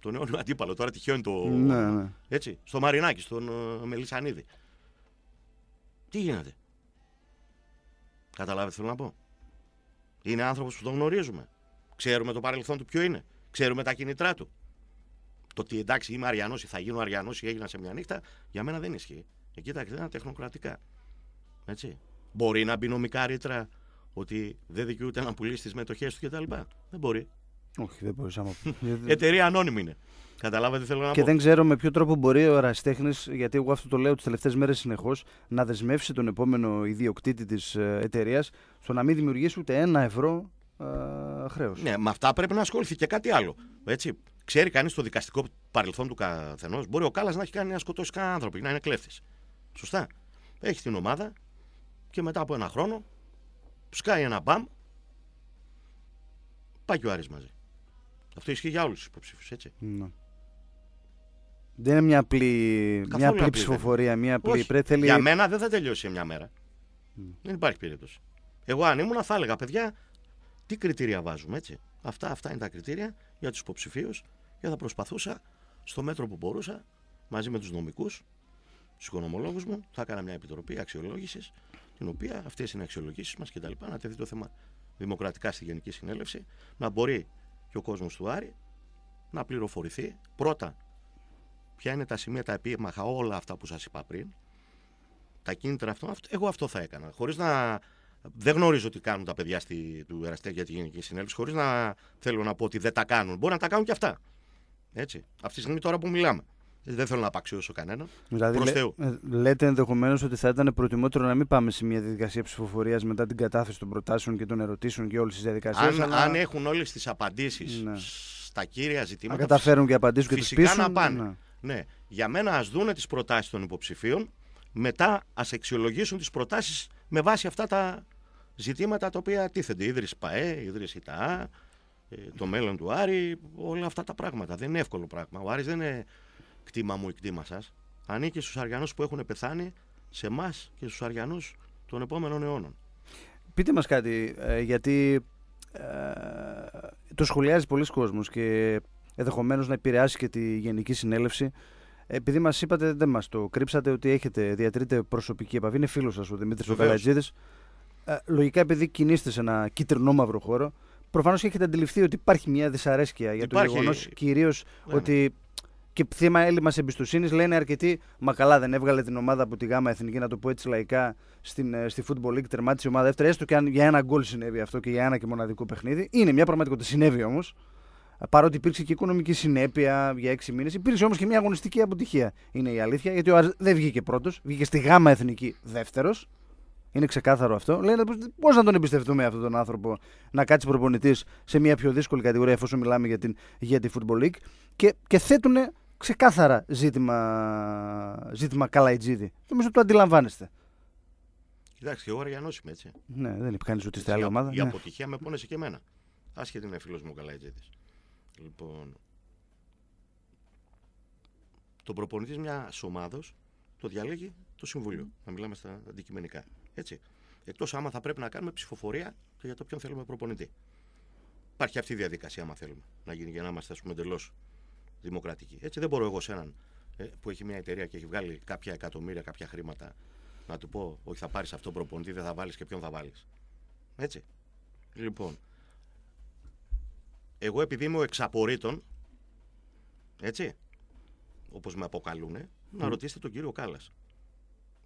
Τον αιώνιο αντίπαλο. Τώρα τυχαίνει το. Ναι, ναι. Έτσι, στο Μαρινάκι, στον ε, Μελισανίδη. Τι γίνεται. Καταλάβετε θέλω να πω. Είναι άνθρωπος που τον γνωρίζουμε. Ξέρουμε το παρελθόν του ποιο είναι. Ξέρουμε τα κινητρά του. Το ότι εντάξει είμαι Αριανός ή θα γίνω Αριανός ή έγινα σε μια νύχτα, για μένα δεν ισχύει. Εκεί τα ήταν τεχνοκρατικά. Έτσι. Μπορεί να μπει νομικά ρήτρα ότι δεν δικαιούται να πουλήσεις τις μετοχές του κτλ. Δεν μπορεί. Όχι, δεν μπορείς. Εταιρεία ανώνυμη είναι. Καταλάβατε, θέλω να και πω. Και δεν ξέρω με ποιο τρόπο μπορεί ο ερασιτέχνης, γιατί εγώ αυτό το λέω τις τελευταίες μέρες συνεχώς, να δεσμεύσει τον επόμενο ιδιοκτήτη της ε, εταιρείας στο να μην δημιουργήσει ούτε ένα ευρώ ε, χρέος. Ναι, με αυτά πρέπει να ασχοληθεί και κάτι άλλο. Έτσι. Ξέρει κανείς το δικαστικό παρελθόν του καθενός. Μπορεί ο Κάλλας να έχει κάνει να σκοτώσει κανέναν άνθρωπο, να είναι κλέφτης. Σωστά. Έχει την ομάδα και μετά από ένα χρόνο σκάει ένα μπαμ. Πάει και ο Άρης μαζί. Αυτό ισχύει για όλους τους υποψήφιους, έτσι. Ναι. Δεν είναι μια απλή, μια απλή ψηφοφορία. Μια απλή Όχι. Για μένα δεν θα τελειώσει μια μέρα. Ναι. Δεν υπάρχει περίπτωση. Εγώ αν ήμουν θα έλεγα, παιδιά, τι κριτήρια βάζουμε, έτσι. Αυτά, αυτά είναι τα κριτήρια για τους υποψηφίους και θα προσπαθούσα στο μέτρο που μπορούσα μαζί με τους νομικούς στους οικονομολόγους μου, θα έκανα μια επιτροπή αξιολόγησης, την οποία αυτές είναι οι αξιολογήσεις μας κτλ. Να τεθεί το θέμα δημοκρατικά στη Γενική Συνέλευση, να μπορεί και ο κόσμος του Άρη να πληροφορηθεί πρώτα ποια είναι τα σημεία τα επίμαχα, όλα αυτά που σας είπα πριν, τα κίνητρα αυτών. εγώ αυτό θα έκανα. Χωρίς να. Δεν γνωρίζω τι κάνουν τα παιδιά στη, του Εραστέχνη για τη Γενική Συνέλευση, χωρίς να θέλω να πω ότι δεν τα κάνουν. Μπορεί να τα κάνουν και αυτά. Έτσι. Αυτή τη στιγμή τώρα που μιλάμε. Δεν θέλω να απαξιώσω κανέναν. Δηλαδή, ε, λέτε ενδεχομένως ότι θα ήταν προτιμότερο να μην πάμε σε μια διαδικασία ψηφοφορίας μετά την κατάθεση των προτάσεων και των ερωτήσεων και όλε τι διαδικασίε. Αν, αλλά... αν έχουν όλες τις απαντήσεις ναι. στα κύρια ζητήματα. Αν καταφέρουν και απαντήσουν και τι πείσουν. να πάνε. Ναι. ναι. Για μένα ας δούνε τις προτάσεις των υποψηφίων. Μετά ας αξιολογήσουν τις προτάσεις με βάση αυτά τα ζητήματα τα οποία τίθενται. Ίδρυση ΠαΕ, ίδρυση ΤΑΑ, ε, το μέλλον του Άρη, όλα αυτά τα πράγματα. Δεν είναι εύκολο πράγμα. Ο Άρης δεν είναι κτήμα μου ή κτήμα σας, ανήκει στους Αριανούς που έχουν πεθάνει, σε εμάς και στους Αριανούς των επόμενων αιώνων. Πείτε μας κάτι, ε, γιατί ε, το σχολιάζει πολλοί κόσμος και ενδεχομένως να επηρεάσει και τη Γενική Συνέλευση. Επειδή μας είπατε, δεν μας το κρύψατε, ότι έχετε, διατηρείτε προσωπική επαφή. Είναι φίλος σας ο Δημήτρης Καρατζίδη. Ε, λογικά, επειδή κινείστε σε ένα κίτρινο-μαύρο χώρο, προφανώς έχετε αντιληφθεί ότι υπάρχει μια δυσαρέσκεια για το γεγονός κυρίως ναι, ναι. ότι και θύμα έλλειμμα εμπιστοσύνης λένε αρκετοί. Μα καλά, δεν έβγαλε την ομάδα από τη ΓΑΜΑ Εθνική, να το πω έτσι λαϊκά, στην, ε, στη Football League. Τερμάτισε η ομάδα δεύτερη, έστω και αν για ένα γκολ συνέβη αυτό και για ένα και μοναδικό παιχνίδι. Είναι μια πραγματικότητα. Συνέβη όμως. Παρότι υπήρξε και οικονομική συνέπεια για έξι μήνες, υπήρξε όμως και μια αγωνιστική αποτυχία. Είναι η αλήθεια, γιατί ο Αρ δεν βγήκε πρώτος, βγήκε στη ΓΑΜΑ Εθνική δεύτερος. Είναι ξεκάθαρο αυτό. Λένε πώ να τον εμπιστευτούμε αυτόν τον άνθρωπο να κάτσει προπονητής σε μια πιο δύσκολη κατηγορία, εφόσον μιλάμε για, την, για τη Football League. Και, και θέτουν ξεκάθαρα ζήτημα, ζήτημα Καλαϊτζίδη. Νομίζω το αντιλαμβάνεστε. Κοιτάξτε, και εγώ αργιανό είμαι έτσι. Ναι, δεν υπάρχει κανεί ούτε στην άλλη ομάδα. Η ναι. αποτυχία με πόνεσε και εμένα. Άσχετη με φίλος μου Καλαϊτζίδης. Λοιπόν. Το προπονητής μιας ομάδα το διαλέγει το Συμβούλιο. Να μιλάμε στα αντικειμενικά. Έτσι. Εκτός άμα θα πρέπει να κάνουμε ψηφοφορία για το ποιον θέλουμε προπονητή. Υπάρχει αυτή η διαδικασία, άμα θέλουμε να γίνει για να είμαστε εντελώς δημοκρατική. Έτσι δεν μπορώ εγώ σε έναν ε, που έχει μια εταιρεία και έχει βγάλει κάποια εκατομμύρια, κάποια χρήματα, να του πω: Όχι, θα πάρεις αυτόν προπονητή, δεν θα βάλεις και ποιον θα βάλεις. Έτσι. Λοιπόν, εγώ επειδή είμαι ο εξαπορήτων, έτσι, όπως με αποκαλούν, να ρωτήσετε τον κύριο Κάλλας.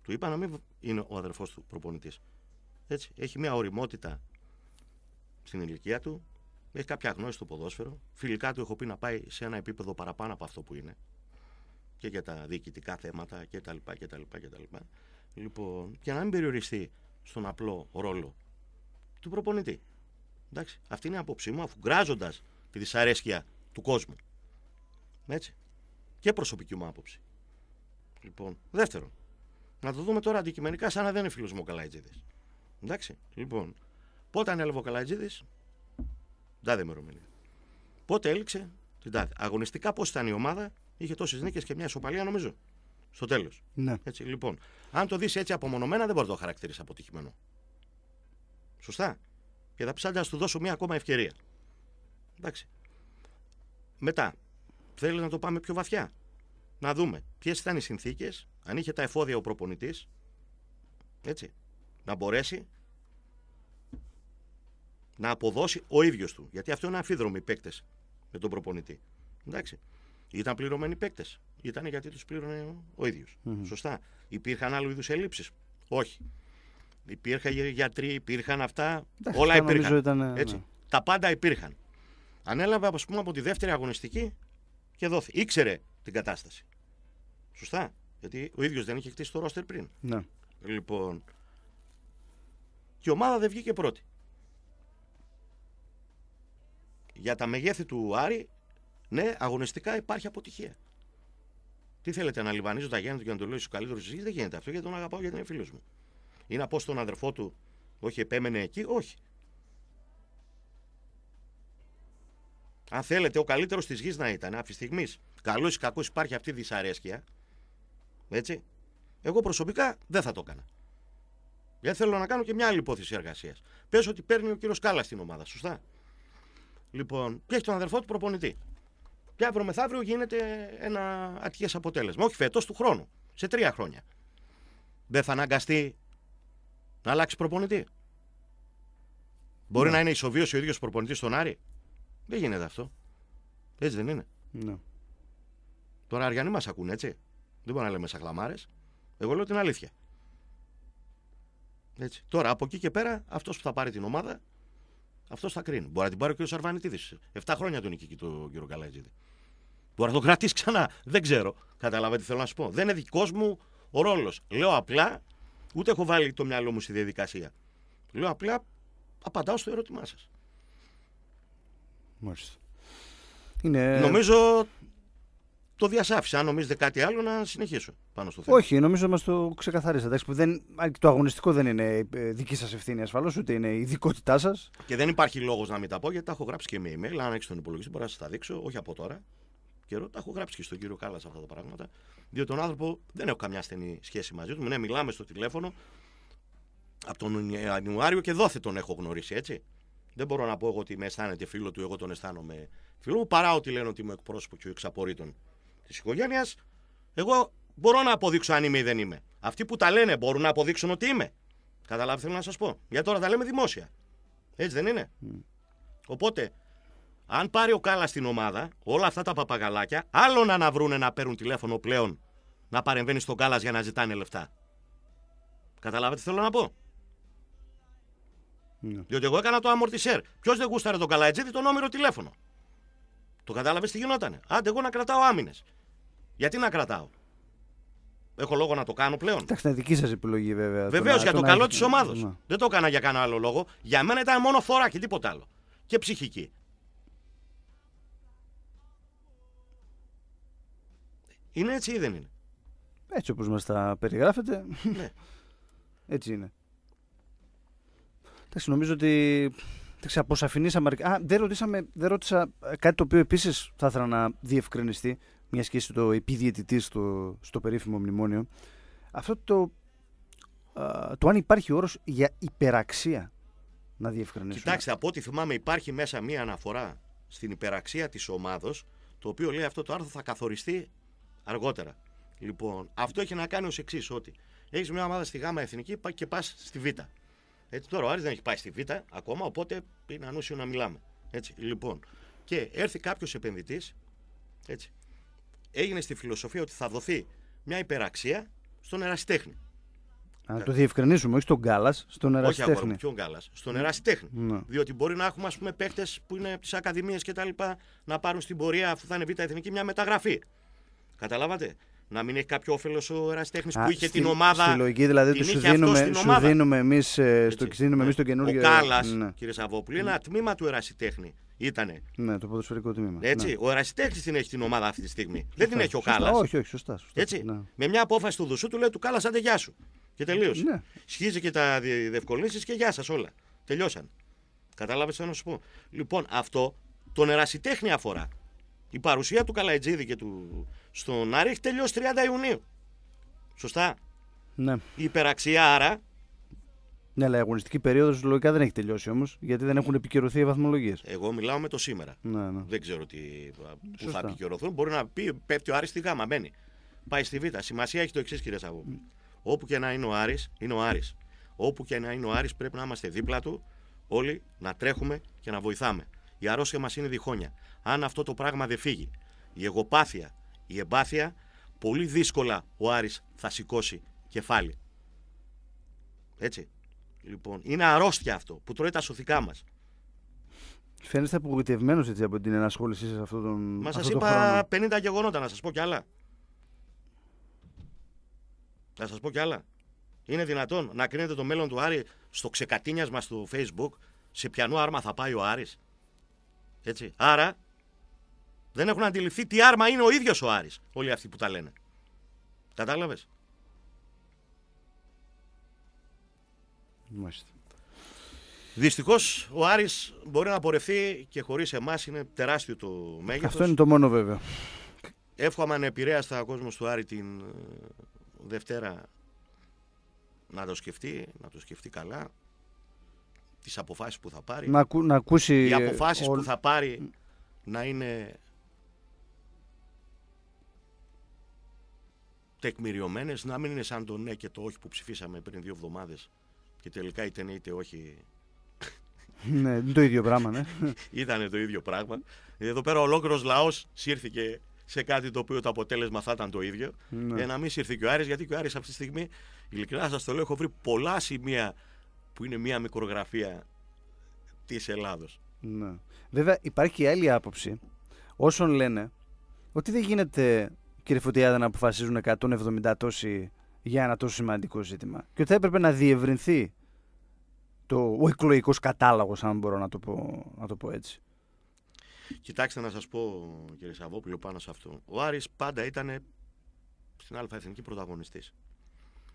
Του είπα να μην είναι ο αδερφός του προπονητής. Έτσι. Έχει μια οριμότητα στην ηλικία του, έχει κάποια γνώση στο ποδόσφαιρο. Φιλικά του έχω πει να πάει σε ένα επίπεδο παραπάνω από αυτό που είναι και για τα διοικητικά θέματα κτλ. κτλ, κτλ. Λοιπόν, και να μην περιοριστεί στον απλό ρόλο του προπονητή. Εντάξει, αυτή είναι η άποψή μου, αφού τη δυσαρέσκεια του κόσμου. Έτσι. Και προσωπική μου άποψη. Λοιπόν, δεύτερον, να το δούμε τώρα αντικειμενικά σαν να δεν είναι φίλος μου ο Καλαϊτζίδης. Εντάξει. Λοιπόν, πότε ανέλαβε ο Καλαϊτζίδης, τάδε ημερομηνία. Πότε έληξε την τάδε. Αγωνιστικά πώς ήταν η ομάδα, είχε τόσες νίκες και μια ισοπαλία νομίζω. Στο τέλος. Ναι. Έτσι, λοιπόν, αν το δεις έτσι απομονωμένα, δεν μπορεί να το χαρακτηρίσει αποτυχημένο. Σωστά. Και θα ψάξει να σου δώσω μια ακόμα ευκαιρία. Εντάξει. Μετά, θέλεις να το πάμε πιο βαθιά. Να δούμε ποιες ήταν οι συνθήκες, αν είχε τα εφόδια ο προπονητής, έτσι, να μπορέσει να αποδώσει ο ίδιος του. Γιατί αυτό είναι αμφίδρομοι παίκτες με τον προπονητή. Εντάξει. Ήταν πληρωμένοι παίκτες. Ήταν γιατί τους πλήρωνε ο ιδιο Σωστά. Υπήρχαν άλλου είδους ελλείψεις. Όχι. Υπήρχαν γιατροί, υπήρχαν αυτά. όλα υπήρχαν. Ε, Έτσι. Ναι. Τα πάντα υπήρχαν. Ανέλαβε ας πούμε, από τη δεύτερη αγωνιστική και δόθη. Ήξερε την κατάσταση. Σωστά. Γιατί ο ίδιος δεν είχε χτίσει το ρόστερ πριν. Ναι. Λοιπόν. Και η ομάδα δεν βγήκε πρώτη για τα μεγέθη του Άρη, ναι, αγωνιστικά υπάρχει αποτυχία. Τι θέλετε να λιβανίζω τα γέννητα του και να του λέω στους καλύτερους της δεν γίνεται αυτό γιατί τον αγαπάω γιατί είναι φίλος μου. Ή να πω στον αδερφό του, όχι, επέμενε εκεί, όχι. Αν θέλετε, ο καλύτερος της γης να ήταν αυτή τη στιγμή. Καλός ή κακός υπάρχει αυτή η δυσαρέσκεια. Έτσι. Εγώ προσωπικά δεν θα το έκανα. Γιατί θέλω να κάνω και μια άλλη υπόθεση εργασίας. Πες ότι παίρνει ο κύριος Κάλλας στην ομάδα, σωστά. Λοιπόν, και έχει τον αδερφό του προπονητή. Και αύριο μεθαύριο γίνεται ένα ατυχές αποτέλεσμα. Όχι φέτος, του χρόνου. Σε τρία χρόνια. Δεν θα αναγκαστεί να αλλάξει προπονητή. Μπορεί ναι. να είναι ισοβίωση ο ίδιος προπονητής στον Άρη. Δεν γίνεται αυτό. Έτσι δεν είναι. Ναι. Τώρα Αριανοί μας ακούνε έτσι. Δεν μπορεί να λέμε σαχλαμάρε. Εγώ λέω την αλήθεια. Έτσι. Τώρα από εκεί και πέρα αυτός που θα πάρει την ομάδα αυτός θα κρίνει. Μπορεί να την πάρει και ο Σαρβανιτίδη. Εφτά χρόνια τον νικήκε του κ. Καλατζίδη. Μπορεί να τον κρατήσει ξανά. Δεν ξέρω. Καταλαβαίνετε τι θέλω να σου πω. Δεν είναι δικός μου ο ρόλος. Λέω απλά, ούτε έχω βάλει το μυαλό μου στη διαδικασία. Λέω απλά, απαντάω στο ερώτημά σας. Νομίζω το διασάφησα. Αν νομίζετε κάτι άλλο, να συνεχίσω πάνω στο θέμα. Όχι, νομίζω μας το ξεκαθαρίσατε. Εντάξει, που δεν, το αγωνιστικό δεν είναι ε, δική σας ευθύνη ασφαλώς, ούτε είναι η δικότητά σας. Και δεν υπάρχει λόγος να μην τα πω, γιατί τα έχω γράψει και με email. Αν έχεις τον υπολογιστή, μπορώ να σας τα δείξω, όχι από τώρα. Καιρό, τα έχω γράψει και στον κύριο Κάλλας αυτά τα πράγματα. Διότι τον άνθρωπο δεν έχω καμιά στενή σχέση μαζί του. Ναι, μιλάμε στο τηλέφωνο από τον Ιανουάριο και δόθε τον έχω γνωρίσει, έτσι. Δεν μπορώ να πω εγώ ότι με αισθάνεται φίλο του, εγώ τον αισθάνομαι φίλο μου, παρά ότι λένε ότι είμαι εκπρόσωπο και ο εξαπορήτων της οικογένειας, εγώ μπορώ να αποδείξω αν είμαι ή δεν είμαι. Αυτοί που τα λένε μπορούν να αποδείξουν ότι είμαι. Καταλάβει, θέλω να σας πω. Για τώρα τα λέμε δημόσια. Έτσι δεν είναι. Mm. Οπότε, αν πάρει ο Κάλλας στην ομάδα, όλα αυτά τα παπαγαλάκια, άλλο να να να παίρνουν τηλέφωνο πλέον να παρεμβαίνει στον Κάλλας για να ζητάνε λεφτά. Καταλάβετε τι θέλω να πω. Ναι. Διότι εγώ έκανα το αμορτισέρ. Ποιος δεν γούσταρε τον Καλατζίδη τον όμοιρο τηλέφωνο. Το κατάλαβες τι γινότανε. Άντε, εγώ να κρατάω άμυνες. Γιατί να κρατάω. Έχω λόγο να το κάνω πλέον. Κοιτάξτε, δική σας επιλογή βέβαια. Βεβαίω για το καλό τη ομάδα. Ναι. Δεν το έκανα για κανένα άλλο λόγο. Για μένα ήταν μόνο θωράκι, τίποτα άλλο. Και ψυχική. Είναι έτσι ή δεν είναι. Έτσι όπως μας τα περιγράφετε. Ναι. έτσι είναι. Εντάξει, νομίζω ότι αποσαφηνήσαμε Α, δεν, ρώτησα κάτι το οποίο επίσης θα ήθελα να διευκρινιστεί μια σχέση το επιδιαιτητής στο, στο περίφημο μνημόνιο, αυτό το, το αν υπάρχει όρος για υπεραξία να διευκρινίσουμε. Κοιτάξτε, από ό,τι θυμάμαι υπάρχει μέσα μία αναφορά στην υπεραξία της ομάδος, το οποίο λέει αυτό το άρθρο θα καθοριστεί αργότερα. Λοιπόν, αυτό έχει να κάνει ως εξής, ότι έχεις μια ομάδα στη Γάμα Εθνική και πας στη Β. Έτσι, τώρα ο Άρης δεν έχει πάει στη Β ακόμα, οπότε είναι ανούσιο να μιλάμε. Έτσι, λοιπόν, και έρθει κάποιος επενδυτής έγινε στη φιλοσοφία ότι θα δοθεί μια υπεραξία στον ερασιτέχνη. Να το διευκρινίσουμε, όχι στον Γκάλας, στον ερασιτέχνη. Όχι όχι ποιον Γκάλας, στον ναι. ερασιτέχνη. Ναι. Διότι μπορεί να έχουμε ας πούμε, παίχτες που είναι από τις ακαδημίες και τα λοιπά να πάρουν στην πορεία, αφού θα είναι β' εθνική, μια μεταγραφή. Καταλάβατε. Να μην έχει κάποιο όφελος ο ερασιτέχνης που είχε την ομάδα. Στη λογική δηλαδή του σου δίνουμε, εμείς ε, το καινούργιο. Ο Γκάλας, ναι. κύριε Σαββόπουλη, ένα τμήμα του ερασιτέχνη Ήτανε. Ναι, το ποδοσφαιρικό τμήμα. Έτσι. Ναι. Ο Ερασιτέχνης την έχει την ομάδα αυτή τη στιγμή. Δεν την έχει ο Κάλλας. Όχι, όχι, σωστά. σωστά. Έτσι. Ναι. Με μια απόφαση του Δουσού του λέει του Κάλλας, άντε γεια σου. Και τελείωσε. Ναι. Σχίζει και τα διευκολύνσεις και γεια σας όλα. Τελειώσαν. Κατάλαβες τι να σου πω. Λοιπόν, αυτό τον Ερασιτέχνη αφορά. Η παρουσία του Καλαϊτζίδη και του στον Άρη έχει τελειώσει 30 Ιουνίου. Σωστά. Ναι. Η υπεραξία άρα ναι, αλλά η αγωνιστική περίοδος λογικά δεν έχει τελειώσει όμως, γιατί δεν έχουν επικαιρωθεί οι βαθμολογίες. Εγώ μιλάω με το σήμερα. Ναι, ναι. Δεν ξέρω τι που θα επικαιρωθούν. Μπορεί να πει πέφτει ο Άρης στη Γάμα, μπαίνει. Πάει στη Β. Σημασία έχει το εξής, κύριε Σαββού. Mm. Όπου και να είναι ο Άρης, είναι ο Άρης. Όπου και να είναι ο Άρης, πρέπει να είμαστε δίπλα του όλοι να τρέχουμε και να βοηθάμε. Η αρρώστια μας είναι διχόνια. Αν αυτό το πράγμα δεν φύγει, η εγωπάθεια, η εμπάθεια, πολύ δύσκολα ο Άρης θα σηκώσει κεφάλι. Έτσι. Λοιπόν, είναι αρρώστια αυτό που τρώει τα σωθικά μας. Φαίνεστε απογοητευμένος έτσι από την ενασχόλησή σας αυτόν τον. Μα σα είπα 50 γεγονότα, να σας πω κι άλλα. Να σας πω κι άλλα. Είναι δυνατόν να κρίνετε το μέλλον του Άρη στο ξεκατίνιασμα στο facebook σε ποιανού άρμα θα πάει ο Άρης. Έτσι. Άρα δεν έχουν αντιληφθεί τι άρμα είναι ο ίδιος ο Άρης όλοι αυτοί που τα λένε. Κατάλαβες. Μάλιστα. Δυστυχώς ο Άρης μπορεί να απορρευτεί και χωρίς εμάς είναι τεράστιο το μέγεθος. Αυτό είναι το μόνο βέβαια. Εύχομαι ανεπηρέαστα ο κόσμος του Άρη την ε, Δευτέρα να το σκεφτεί, να το σκεφτεί καλά. Τις αποφάσεις που θα πάρει. Να, ακούσει. Οι αποφάσεις που θα πάρει να είναι τεκμηριωμένες, να μην είναι σαν το ναι και το όχι που ψηφίσαμε πριν δύο εβδομάδες και τελικά είτε ναι είτε όχι. ναι, είναι το ίδιο πράγμα, ναι. ήταν το ίδιο πράγμα. Εδώ πέρα ολόκληρος λαός σύρθηκε σε κάτι το οποίο το αποτέλεσμα θα ήταν το ίδιο. Ναι. Για ε, να μην σύρθηκε ο Άρης, γιατί και ο Άρης αυτή τη στιγμή, ειλικρινά σας το λέω, έχω βρει πολλά σημεία που είναι μια μικρογραφία της Ελλάδος. Ναι. Βέβαια, υπάρχει και άλλη άποψη όσων λένε ότι δεν γίνεται, κύριε Φωτιάδα, να αποφασίζουν 170 τόσοι για ένα τόσο σημαντικό ζήτημα. Και ότι θα έπρεπε να διευρυνθεί το, ο εκλογικός κατάλογος, αν μπορώ να το, πω, το πω έτσι. Κοιτάξτε να σας πω κύριε Σαββόπουλο πάνω σε αυτό. Ο Άρης πάντα ήταν στην ΑΕ Εθνική πρωταγωνιστής.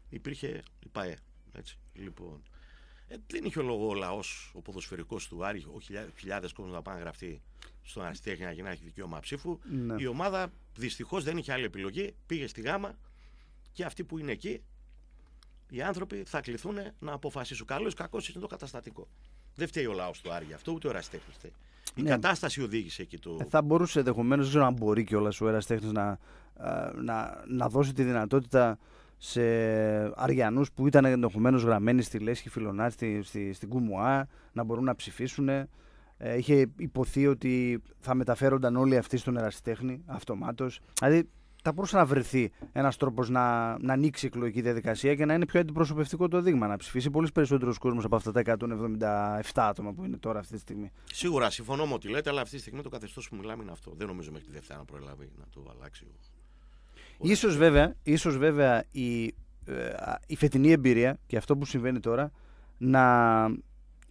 Υπήρχε η ΠΑΕ. Έτσι. Λοιπόν, ε, δεν είχε λόγο ο λαός, ο ποδοσφαιρικός του Άρη, ο χιλιάδες κόσμος να πάνε γραφτεί στον Αριστεία για να γίνει δικαίωμα ψήφου. Ναι. Η ομάδα δυστυχώς δεν είχε άλλη επιλογή. Πήγε στη Γάμα, και αυτοί που είναι εκεί, οι άνθρωποι θα κληθούν να αποφασίσουν. Καλό ή κακό είναι το καταστατικό. Δεν φταίει ο λαός του Άρη αυτό, ούτε ο Εραστέχνη Η ναι. κατάσταση οδήγησε εκεί το. Ε, θα μπορούσε ενδεχομένως, δεν ξέρω αν μπορεί κιόλας ο Εραστέχνη να, να, να δώσει τη δυνατότητα σε Αριανούς που ήταν ενδεχομένως γραμμένοι στη Λέσχη Φιλονάτη, στη, στην Κουμουά, να μπορούν να ψηφίσουν. Ε, είχε υποθεί ότι θα μεταφέρονταν όλοι αυτοί στον Εραστέχνη αυτομάτως. Δηλαδή θα μπορούσε να βρεθεί ένας τρόπος να, να ανοίξει η εκλογική διαδικασία και να είναι πιο αντιπροσωπευτικό το δείγμα. Να ψηφίσει πολύ περισσότερο κόσμο από αυτά τα 177 άτομα που είναι τώρα αυτή τη στιγμή. Σίγουρα συμφωνώ με ό,τι λέτε, αλλά αυτή τη στιγμή το καθεστώς που μιλάμε είναι αυτό. Δεν νομίζω μέχρι τη Δευτέρα να προλάβει να το αλλάξει. Ίσως βέβαια, ίσως βέβαια η, ε, η φετινή εμπειρία και αυτό που συμβαίνει τώρα να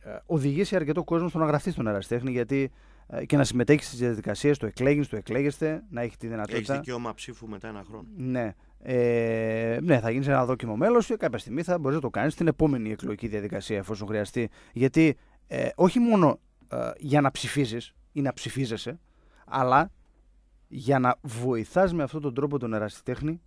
ε, οδηγήσει αρκετό κόσμο στο να γραφτεί στον αεραστέχνη γιατί ε, και να συμμετέχεις στις διαδικασίες, το εκλέγεις, το εκλέγεστε, να έχεις τη δυνατότητα. Έχεις δικαίωμα ψήφου μετά ένα χρόνο. Ναι. Ε, ναι, θα γίνεις ένα δόκιμο μέλος και ε, κάποια στιγμή θα μπορείς να το κάνεις στην επόμενη εκλογική διαδικασία, εφόσον χρειαστεί. Γιατί ε, όχι μόνο για να ψηφίζεις ή να ψηφίζεσαι, αλλά για να βοηθάς με αυτόν τον τρόπο τον ερασιτέχνη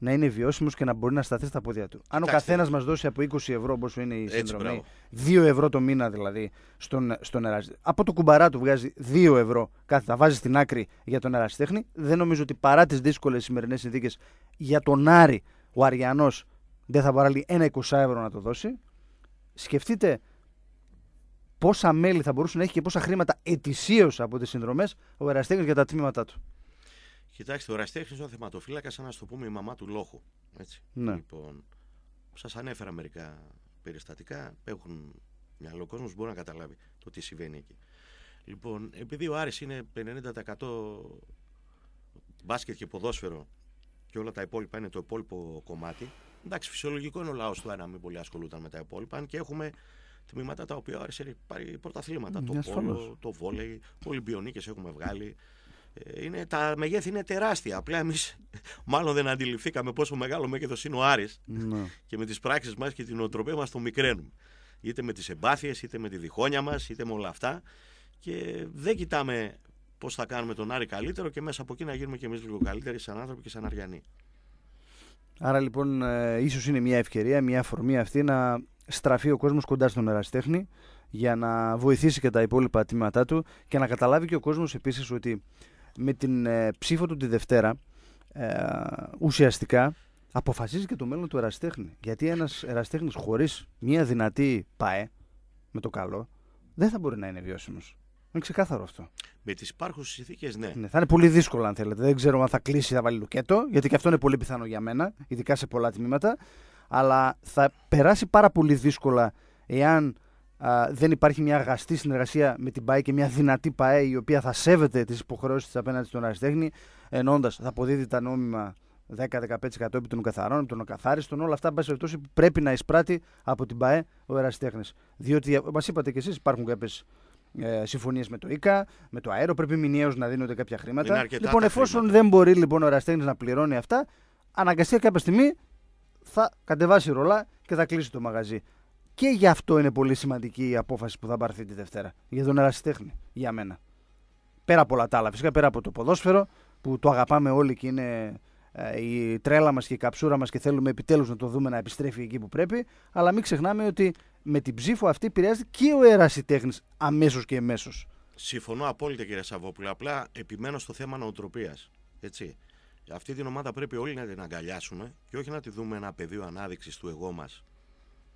να είναι βιώσιμος και να μπορεί να σταθεί στα πόδια του. Αν ο καθένας μας δώσει από 20 ευρώ, όπως είναι η συνδρομή, 2 ευρώ το μήνα δηλαδή στον, στον από το κουμπαρά του βγάζει 2 ευρώ κάθε, θα βάζει στην άκρη για τον εραστέχνη, Δεν νομίζω ότι παρά τις δύσκολες σημερινές συνθήκες για τον Άρη, ο Αριανός δεν θα παραλύει ένα 20 ευρώ να το δώσει. Σκεφτείτε πόσα μέλη θα μπορούσε να έχει και πόσα χρήματα ετησίως από τις συνδρομές ο εραστέχνη για τα τμήματά του. Κοιτάξτε, ο Ραστέχνη ο θεματοφύλακας, σαν να το πούμε η μαμά του Λόχου. Έτσι. Ναι. Λοιπόν, σας ανέφερα μερικά περιστατικά. Έχουν μυαλό κόσμος, μπορεί να καταλάβει το τι συμβαίνει εκεί. Λοιπόν, επειδή ο Άρης είναι 90% μπάσκετ και ποδόσφαιρο και όλα τα υπόλοιπα είναι το υπόλοιπο κομμάτι. Εντάξει, φυσιολογικό είναι ο λαός του να μην πολύ ασχολούνταν με τα υπόλοιπα. Αν και έχουμε τμήματα τα οποία ο Άρης έχει πάρει πρωταθλήματα. Ναι, το πόλο, το βόλεϊ, Ολυμπιονίκε έχουμε βγάλει. Ε, είναι, τα μεγέθη είναι τεράστια. Απλά εμείς μάλλον δεν αντιληφθήκαμε πόσο μεγάλο μέγεθος είναι ο Άρης ναι. και με τις πράξεις μας και την οτροπία μας το μικραίνουμε. Είτε με τις εμπάθειες, είτε με τη διχόνια μας, είτε με όλα αυτά. Και δεν κοιτάμε πώς θα κάνουμε τον Άρη καλύτερο και μέσα από εκεί να γίνουμε και εμείς λίγο καλύτεροι σαν άνθρωποι και σαν Αριανοί. Άρα λοιπόν, ε, ίσως είναι μια ευκαιρία, μια αφορμή αυτή να στραφεί ο κόσμος κοντά στον ερασιτέχνη για να βοηθήσει και τα υπόλοιπα τμήματά του και να καταλάβει και ο κόσμος επίσης ότι με την ε, του τη Δευτέρα ε, ουσιαστικά αποφασίζει και το μέλλον του εραστέχνη. Γιατί ένας εραστέχνη χωρίς μια δυνατή ΠΑΕ με το καλό δεν θα μπορεί να είναι βιώσιμος. Είναι ξεκάθαρο αυτό. Με τις υπάρχουσες συνθήκες, ναι. ναι. Θα είναι πολύ δύσκολο αν θέλετε. Δεν ξέρω αν θα κλείσει, θα βάλει λουκέτο, γιατί και αυτό είναι πολύ πιθανό για μένα, ειδικά σε πολλά τμήματα. Αλλά θα περάσει πάρα πολύ δύσκολα εάν δεν υπάρχει μια αγαστή συνεργασία με την ΠΑΕ και μια δυνατή ΠΑΕ η οποία θα σέβεται τις υποχρεώσεις της απέναντι στον αριστέχνη, ενώντα θα αποδίδει τα νόμιμα 10-15% επί των καθαρών, επί των καθάριστων, όλα αυτά, πρέπει να εισπράττει από την ΠΑΕ ο ερασιτέχνη. Διότι, μας είπατε κι εσείς, υπάρχουν κάποιες συμφωνίες με το ΙΚΑ, με το αέρο, πρέπει μηνιαίως να δίνονται κάποια χρήματα. Λοιπόν, εφόσον δεν μπορεί λοιπόν ο ερασιτέχνη να πληρώνει αυτά, αναγκαστικά κάποια στιγμή θα κατεβάσει ρολά και θα κλείσει το μαγαζί. Και γι' αυτό είναι πολύ σημαντική η απόφαση που θα πάρθει τη Δευτέρα. Για τον ερασιτέχνη, για μένα. Πέρα από όλα τα άλλα, φυσικά πέρα από το ποδόσφαιρο που το αγαπάμε όλοι και είναι ε, η τρέλα μας και η καψούρα μας και θέλουμε επιτέλους να το δούμε να επιστρέφει εκεί που πρέπει αλλά μην ξεχνάμε ότι με την ψήφο αυτή επηρεάζεται και ο ερασιτέχνης αμέσως και εμέσως. Συμφωνώ απόλυτα κύριε Σαββόπουλο. απλά επιμένω στο θέμα νοοτροπίας. Έτσι. Αυτή την ομάδα πρέπει όλοι να την αγκαλιάσουμε και όχι να τη δούμε ένα πεδίο ανάδειξης του εγώ μας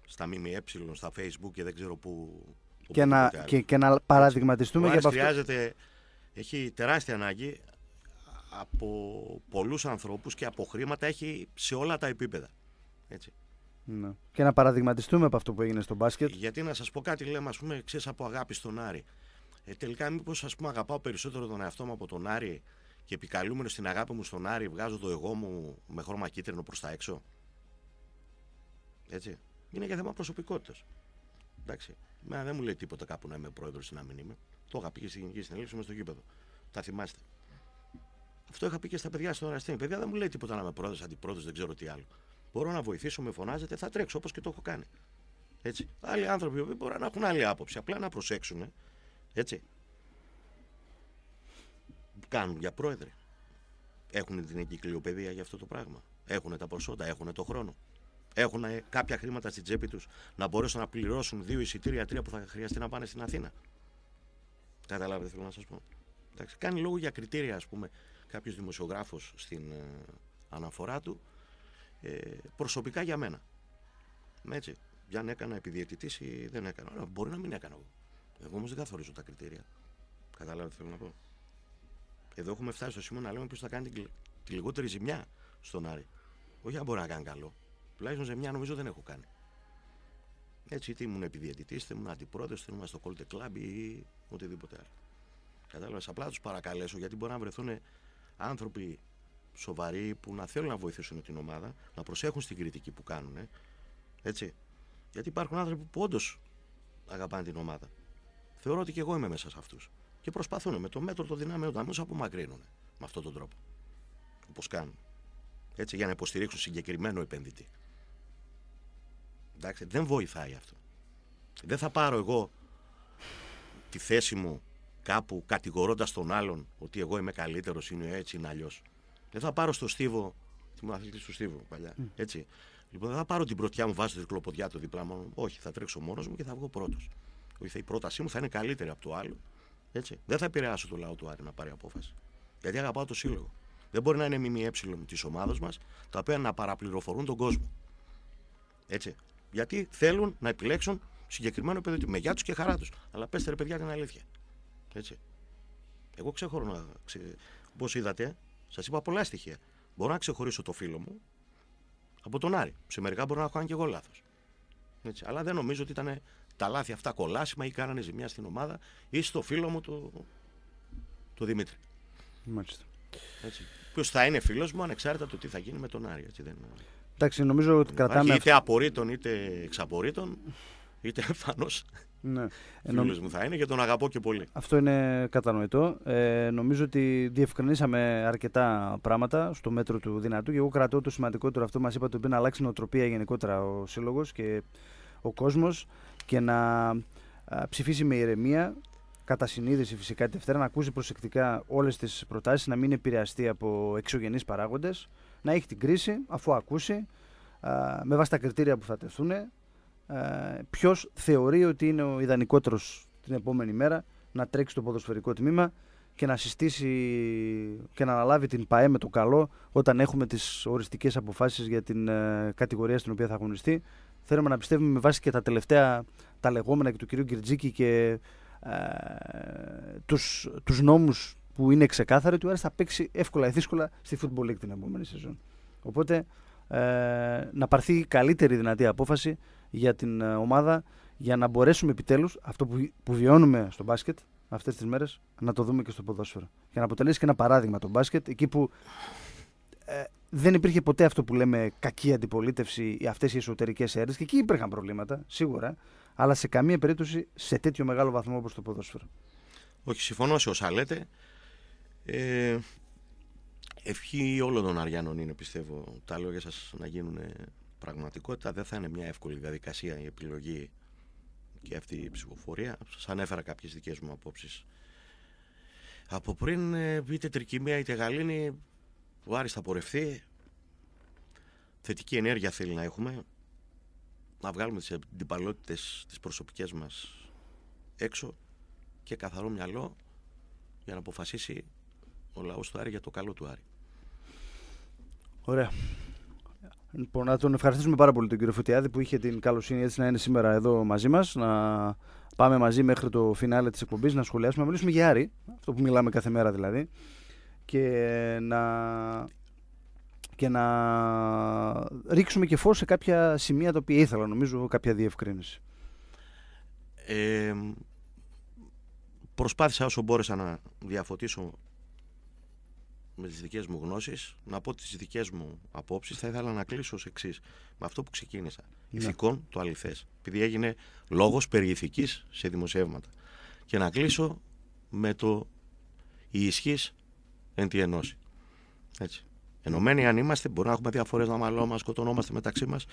στα ΜΜΕ, στα Facebook και δεν ξέρω πού. Και να, και, και, να παραδειγματιστούμε για αυτό. χρειάζεται, έχει τεράστια ανάγκη από πολλούς ανθρώπους και από χρήματα έχει σε όλα τα επίπεδα. Έτσι. Ναι. Και να παραδειγματιστούμε από αυτό που έγινε στο μπάσκετ. Γιατί να σας πω κάτι, λέμε, ας πούμε, ξέρεις από αγάπη στον Άρη. Ε, τελικά μήπως ας πούμε αγαπάω περισσότερο τον εαυτό μου από τον Άρη και επικαλούμενο στην αγάπη μου στον Άρη βγάζω το εγώ μου με χρώμα κίτρινο προς τα έξω. Έτσι είναι για θέμα προσωπικότητας. Εντάξει. Μένα δεν μου λέει τίποτα κάπου να είμαι πρόεδρος ή να μην είμαι. Το είχα πει και στην Γενική Συνέλευση μέσα στο γήπεδο. Τα θυμάστε. Αυτό είχα πει και στα παιδιά στον Αραστίνη. Παιδιά δεν μου λέει τίποτα να είμαι πρόεδρος, αντιπρόεδρος, δεν ξέρω τι άλλο. Μπορώ να βοηθήσω, με φωνάζετε, θα τρέξω όπως και το έχω κάνει. Έτσι. Άλλοι άνθρωποι που μπορεί να έχουν άλλη άποψη, απλά να προσέξουν. Ε. Έτσι. Κάνουν για πρόεδρε. Έχουν την εγκυκλιοπαιδεία για αυτό το πράγμα. Έχουν τα προσόντα, έχουν το χρόνο. Έχουν ε, κάποια χρήματα στην τσέπη τους να μπορέσουν να πληρώσουν δύο εισιτήρια, τρία που θα χρειαστεί να πάνε στην Αθήνα. Καταλάβετε, θέλω να σας πω. Εντάξει, κάνει λόγο για κριτήρια, ας πούμε, κάποιος δημοσιογράφος στην ε, αναφορά του. Ε, προσωπικά για μένα. Έτσι. να έκανα επιδιαιτητής ή δεν έκανα. Ωραία, μπορεί να μην έκανα εγώ. Εγώ όμως δεν καθορίζω τα κριτήρια. Καταλάβετε, θέλω να πω. Εδώ έχουμε φτάσει στο σημείο να λέμε ποιος θα κάνει τη λιγότερη ζημιά στον Άρη. Όχι αν μπορεί να κάνει καλό. Τουλάχιστον σε μια νομίζω δεν έχω κάνει. Έτσι, είτε ήμουν επιδιαιτητής, είτε ήμουν αντιπρόεδρος, είτε ήμουν στο κόλτε κλαμπ ή οτιδήποτε άλλο. Κατάλαβες. Απλά τους παρακαλέσω γιατί μπορεί να βρεθούν άνθρωποι σοβαροί που να θέλουν να βοηθήσουν την ομάδα, να προσέχουν στην κριτική που κάνουν. Έτσι. Γιατί υπάρχουν άνθρωποι που όντως αγαπάνε την ομάδα. Θεωρώ ότι και εγώ είμαι μέσα σε αυτούς. Και προσπαθούν με το μέτρο των δυνάμεων να μην απομακρύνουν με αυτόν τον τρόπο. Όπως κάνουν. Έτσι, για να υποστηρίξουν συγκεκριμένο επενδυτή. Εντάξει, δεν βοηθάει αυτό. Δεν θα πάρω εγώ τη θέση μου κάπου κατηγορώντας τον άλλον ότι εγώ είμαι καλύτερος, είναι έτσι, είναι αλλιώς. Δεν θα πάρω στο στίβο, ήμουν αθλητή στο στίβο παλιά, έτσι. Λοιπόν, δεν θα πάρω την πρωτιά μου βάζω την κλοποδιά του διπλά μου. Όχι, θα τρέξω μόνος μου και θα βγω πρώτος. η πρότασή μου θα είναι καλύτερη από το άλλο. Έτσι. Δεν θα επηρεάσω το λαό του Άρη να πάρει απόφαση. Γιατί αγαπάω το σύλλογο. Δεν μπορεί να είναι ΜΜΕ της ομάδα μας, τα οποία να παραπληροφορούν τον κόσμο. Έτσι. Γιατί θέλουν να επιλέξουν συγκεκριμένο παιδί του. Με τους και χαρά τους. Αλλά πέστε ρε παιδιά την αλήθεια. Έτσι. Εγώ ξεχωρώ να. Ξε... Όπω είδατε, σας είπα πολλά στοιχεία. Μπορώ να ξεχωρίσω το φίλο μου από τον Άρη. Σε μερικά μπορώ να έχω κάνει και εγώ λάθος. Αλλά δεν νομίζω ότι ήταν τα λάθη αυτά κολάσιμα ή κάνανε ζημιά στην ομάδα ή στο φίλο μου το, το Δημήτρη. Μάλιστα. Ποιος θα είναι φίλος μου ανεξάρτητα το τι θα γίνει με τον Άρη. Έτσι, δεν... Εντάξει, νομίζω ότι κρατάμε. είτε απορρίτων είτε εξαπορρίτων, είτε εμφανώς. Ναι. Ε, νομίζω μου θα είναι και τον αγαπώ και πολύ. Αυτό είναι κατανοητό. Ε, νομίζω ότι διευκρινίσαμε αρκετά πράγματα στο μέτρο του δυνατού και εγώ κρατώ το σημαντικότερο αυτό που μας είπατε πριν να αλλάξει νοοτροπία γενικότερα ο σύλλογος και ο κόσμος και να ψηφίσει με ηρεμία. Κατά συνείδηση φυσικά τη Δευτέρα, να ακούσει προσεκτικά όλες τις προτάσεις, να μην επηρεαστεί από εξωγενείς παράγοντες να έχει την κρίση αφού ακούσει με βάση τα κριτήρια που θα τεθούν ποιος θεωρεί ότι είναι ο ιδανικότερος την επόμενη μέρα να τρέξει το ποδοσφαιρικό τμήμα και να συστήσει και να αναλάβει την ΠαΕ με το καλό όταν έχουμε τις οριστικές αποφάσεις για την κατηγορία στην οποία θα αγωνιστεί. Θέλουμε να πιστεύουμε με βάση και τα τελευταία τα λεγόμενα και του κυρίου Γκυρτζίκη και ε, τους, τους νόμους που είναι ξεκάθαρο ότι ο Άρης θα παίξει εύκολα ή δύσκολα στη Football League την επόμενη σεζόν. Οπότε ε, να πάρθει η καλύτερη δυνατή απόφαση για την ε, ομάδα για να μπορέσουμε επιτέλους αυτό που, βιώνουμε στο μπάσκετ αυτές τις μέρες να το δούμε και στο ποδόσφαιρο. Για να αποτελέσει και ένα παράδειγμα το μπάσκετ, εκεί που ε, δεν υπήρχε ποτέ αυτό που λέμε κακή αντιπολίτευση, αυτές οι εσωτερικές αίρες. Και εκεί υπήρχαν προβλήματα, σίγουρα, αλλά σε καμία περίπτωση σε τέτοιο μεγάλο βαθμό όπως το ποδόσφαιρο. Όχι, συμφωνώ σε όσα λέτε. Ε, ευχή όλων των Αριάνων είναι πιστεύω τα λόγια σας να γίνουν πραγματικότητα. Δεν θα είναι μια εύκολη διαδικασία η επιλογή και αυτή η ψηφοφορία. Σας ανέφερα κάποιες δικές μου απόψεις. Από πριν ε, είτε τρικυμία είτε γαλήνη, ο Άρης θα πορευθεί. Θετική ενέργεια θέλει να έχουμε. Να βγάλουμε τις αντιπαλότητες τις προσωπικές μας έξω και καθαρό μυαλό για να αποφασίσει ο λαός του Άρη για το καλό του Άρη. Ωραία. Λοιπόν, να τον ευχαριστήσουμε πάρα πολύ τον κύριο Φωτιάδη που είχε την καλοσύνη έτσι να είναι σήμερα εδώ μαζί μας, να πάμε μαζί μέχρι το φινάλε της εκπομπής, να σχολιάσουμε, να μιλήσουμε για Άρη, αυτό που μιλάμε κάθε μέρα δηλαδή, και να, και να ρίξουμε και φως σε κάποια σημεία τα οποία ήθελα νομίζω, κάποια διευκρίνηση. Ε, προσπάθησα όσο μπόρεσα να διαφωτίσω με τις δικές μου γνώσεις, να πω τις δικές μου απόψεις, θα ήθελα να κλείσω ως εξής. Με αυτό που ξεκίνησα, ναι. ηθικών το αληθές. Επειδή έγινε λόγος περί σε δημοσιεύματα. Και να κλείσω με το η ισχύς εν τη ενώση. Έτσι. Ενωμένοι αν είμαστε, μπορεί να έχουμε διαφορές να να σκοτωνόμαστε μεταξύ μας.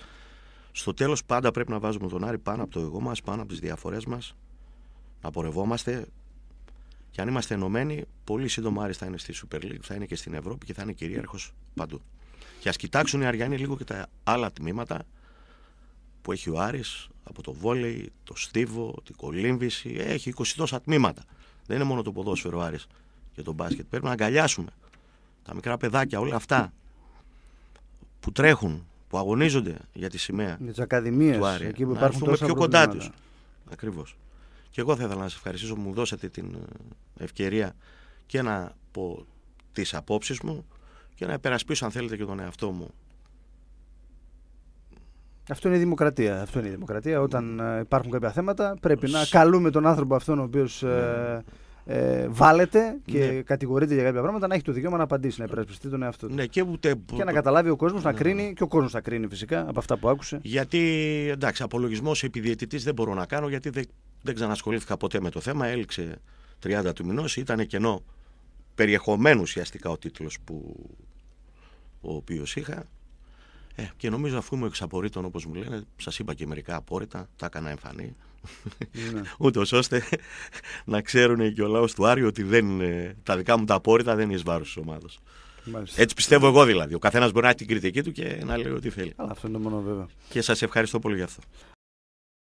Στο τέλος πάντα πρέπει να βάζουμε τον Άρη πάνω από το εγώ μας, πάνω από τις διαφορές μας, να πορευόμαστε και αν είμαστε ενωμένοι, πολύ σύντομα Άρης θα είναι στη Super League, θα είναι και στην Ευρώπη και θα είναι κυρίαρχος παντού. Και ας κοιτάξουν οι Αριανοί λίγο και τα άλλα τμήματα που έχει ο Άρης, από το βόλεϊ, το στίβο, την κολύμβηση. Έχει 20 τόσα τμήματα. Δεν είναι μόνο το ποδόσφαιρο ο Άρης και το μπάσκετ. Πρέπει να αγκαλιάσουμε τα μικρά παιδάκια, όλα αυτά που τρέχουν, που αγωνίζονται για τη σημαία. Με τι εκεί που υπάρχουν. Να έρθουμε πιο κοντά τους. Ακριβώς. Και εγώ θα ήθελα να σας ευχαριστήσω που μου δώσατε την ε, ευκαιρία και να πω τις απόψεις μου και να επερασπίσω αν θέλετε, και τον εαυτό μου. Αυτό είναι η δημοκρατία. Αυτό είναι η δημοκρατία. Όταν ε, υπάρχουν κάποια θέματα, πρέπει να καλούμε τον άνθρωπο αυτόν ο οποίος... Ναι. Ε, ε, βάλετε και ναι. για κάποια πράγματα, να έχει το δικαίωμα να απαντήσει, να υπερασπιστεί τον εαυτό του. Ναι, και, ούτε... και να καταλάβει ο κόσμος να ναι, ναι, κρίνει, ναι. και ο κόσμος να κρίνει φυσικά από αυτά που άκουσε. Γιατί εντάξει, απολογισμός επιδιαιτητής δεν μπορώ να κάνω, γιατί δεν, δεν ξανασχολήθηκα ποτέ με το θέμα. Έληξε 30 του μηνός, ήταν κενό περιεχομένου ουσιαστικά ο τίτλος που ο οποίος είχα. Ε, και νομίζω αφού είμαι εξαπορήτων, όπως μου λένε, σας είπα και μερικά απόρριτα, τα έκανα εμφανή. Ναι. Ούτως ώστε να ξέρουν και ο λαός του Άρη ότι δεν, τα δικά μου τα απόρριτα δεν είναι εις βάρος ομάδα. Έτσι πιστεύω εγώ δηλαδή. Ο καθένας μπορεί να έχει την κριτική του και να λέει ό,τι θέλει. Αλλά αυτό είναι μόνο βέβαια. Και σας ευχαριστώ πολύ για αυτό.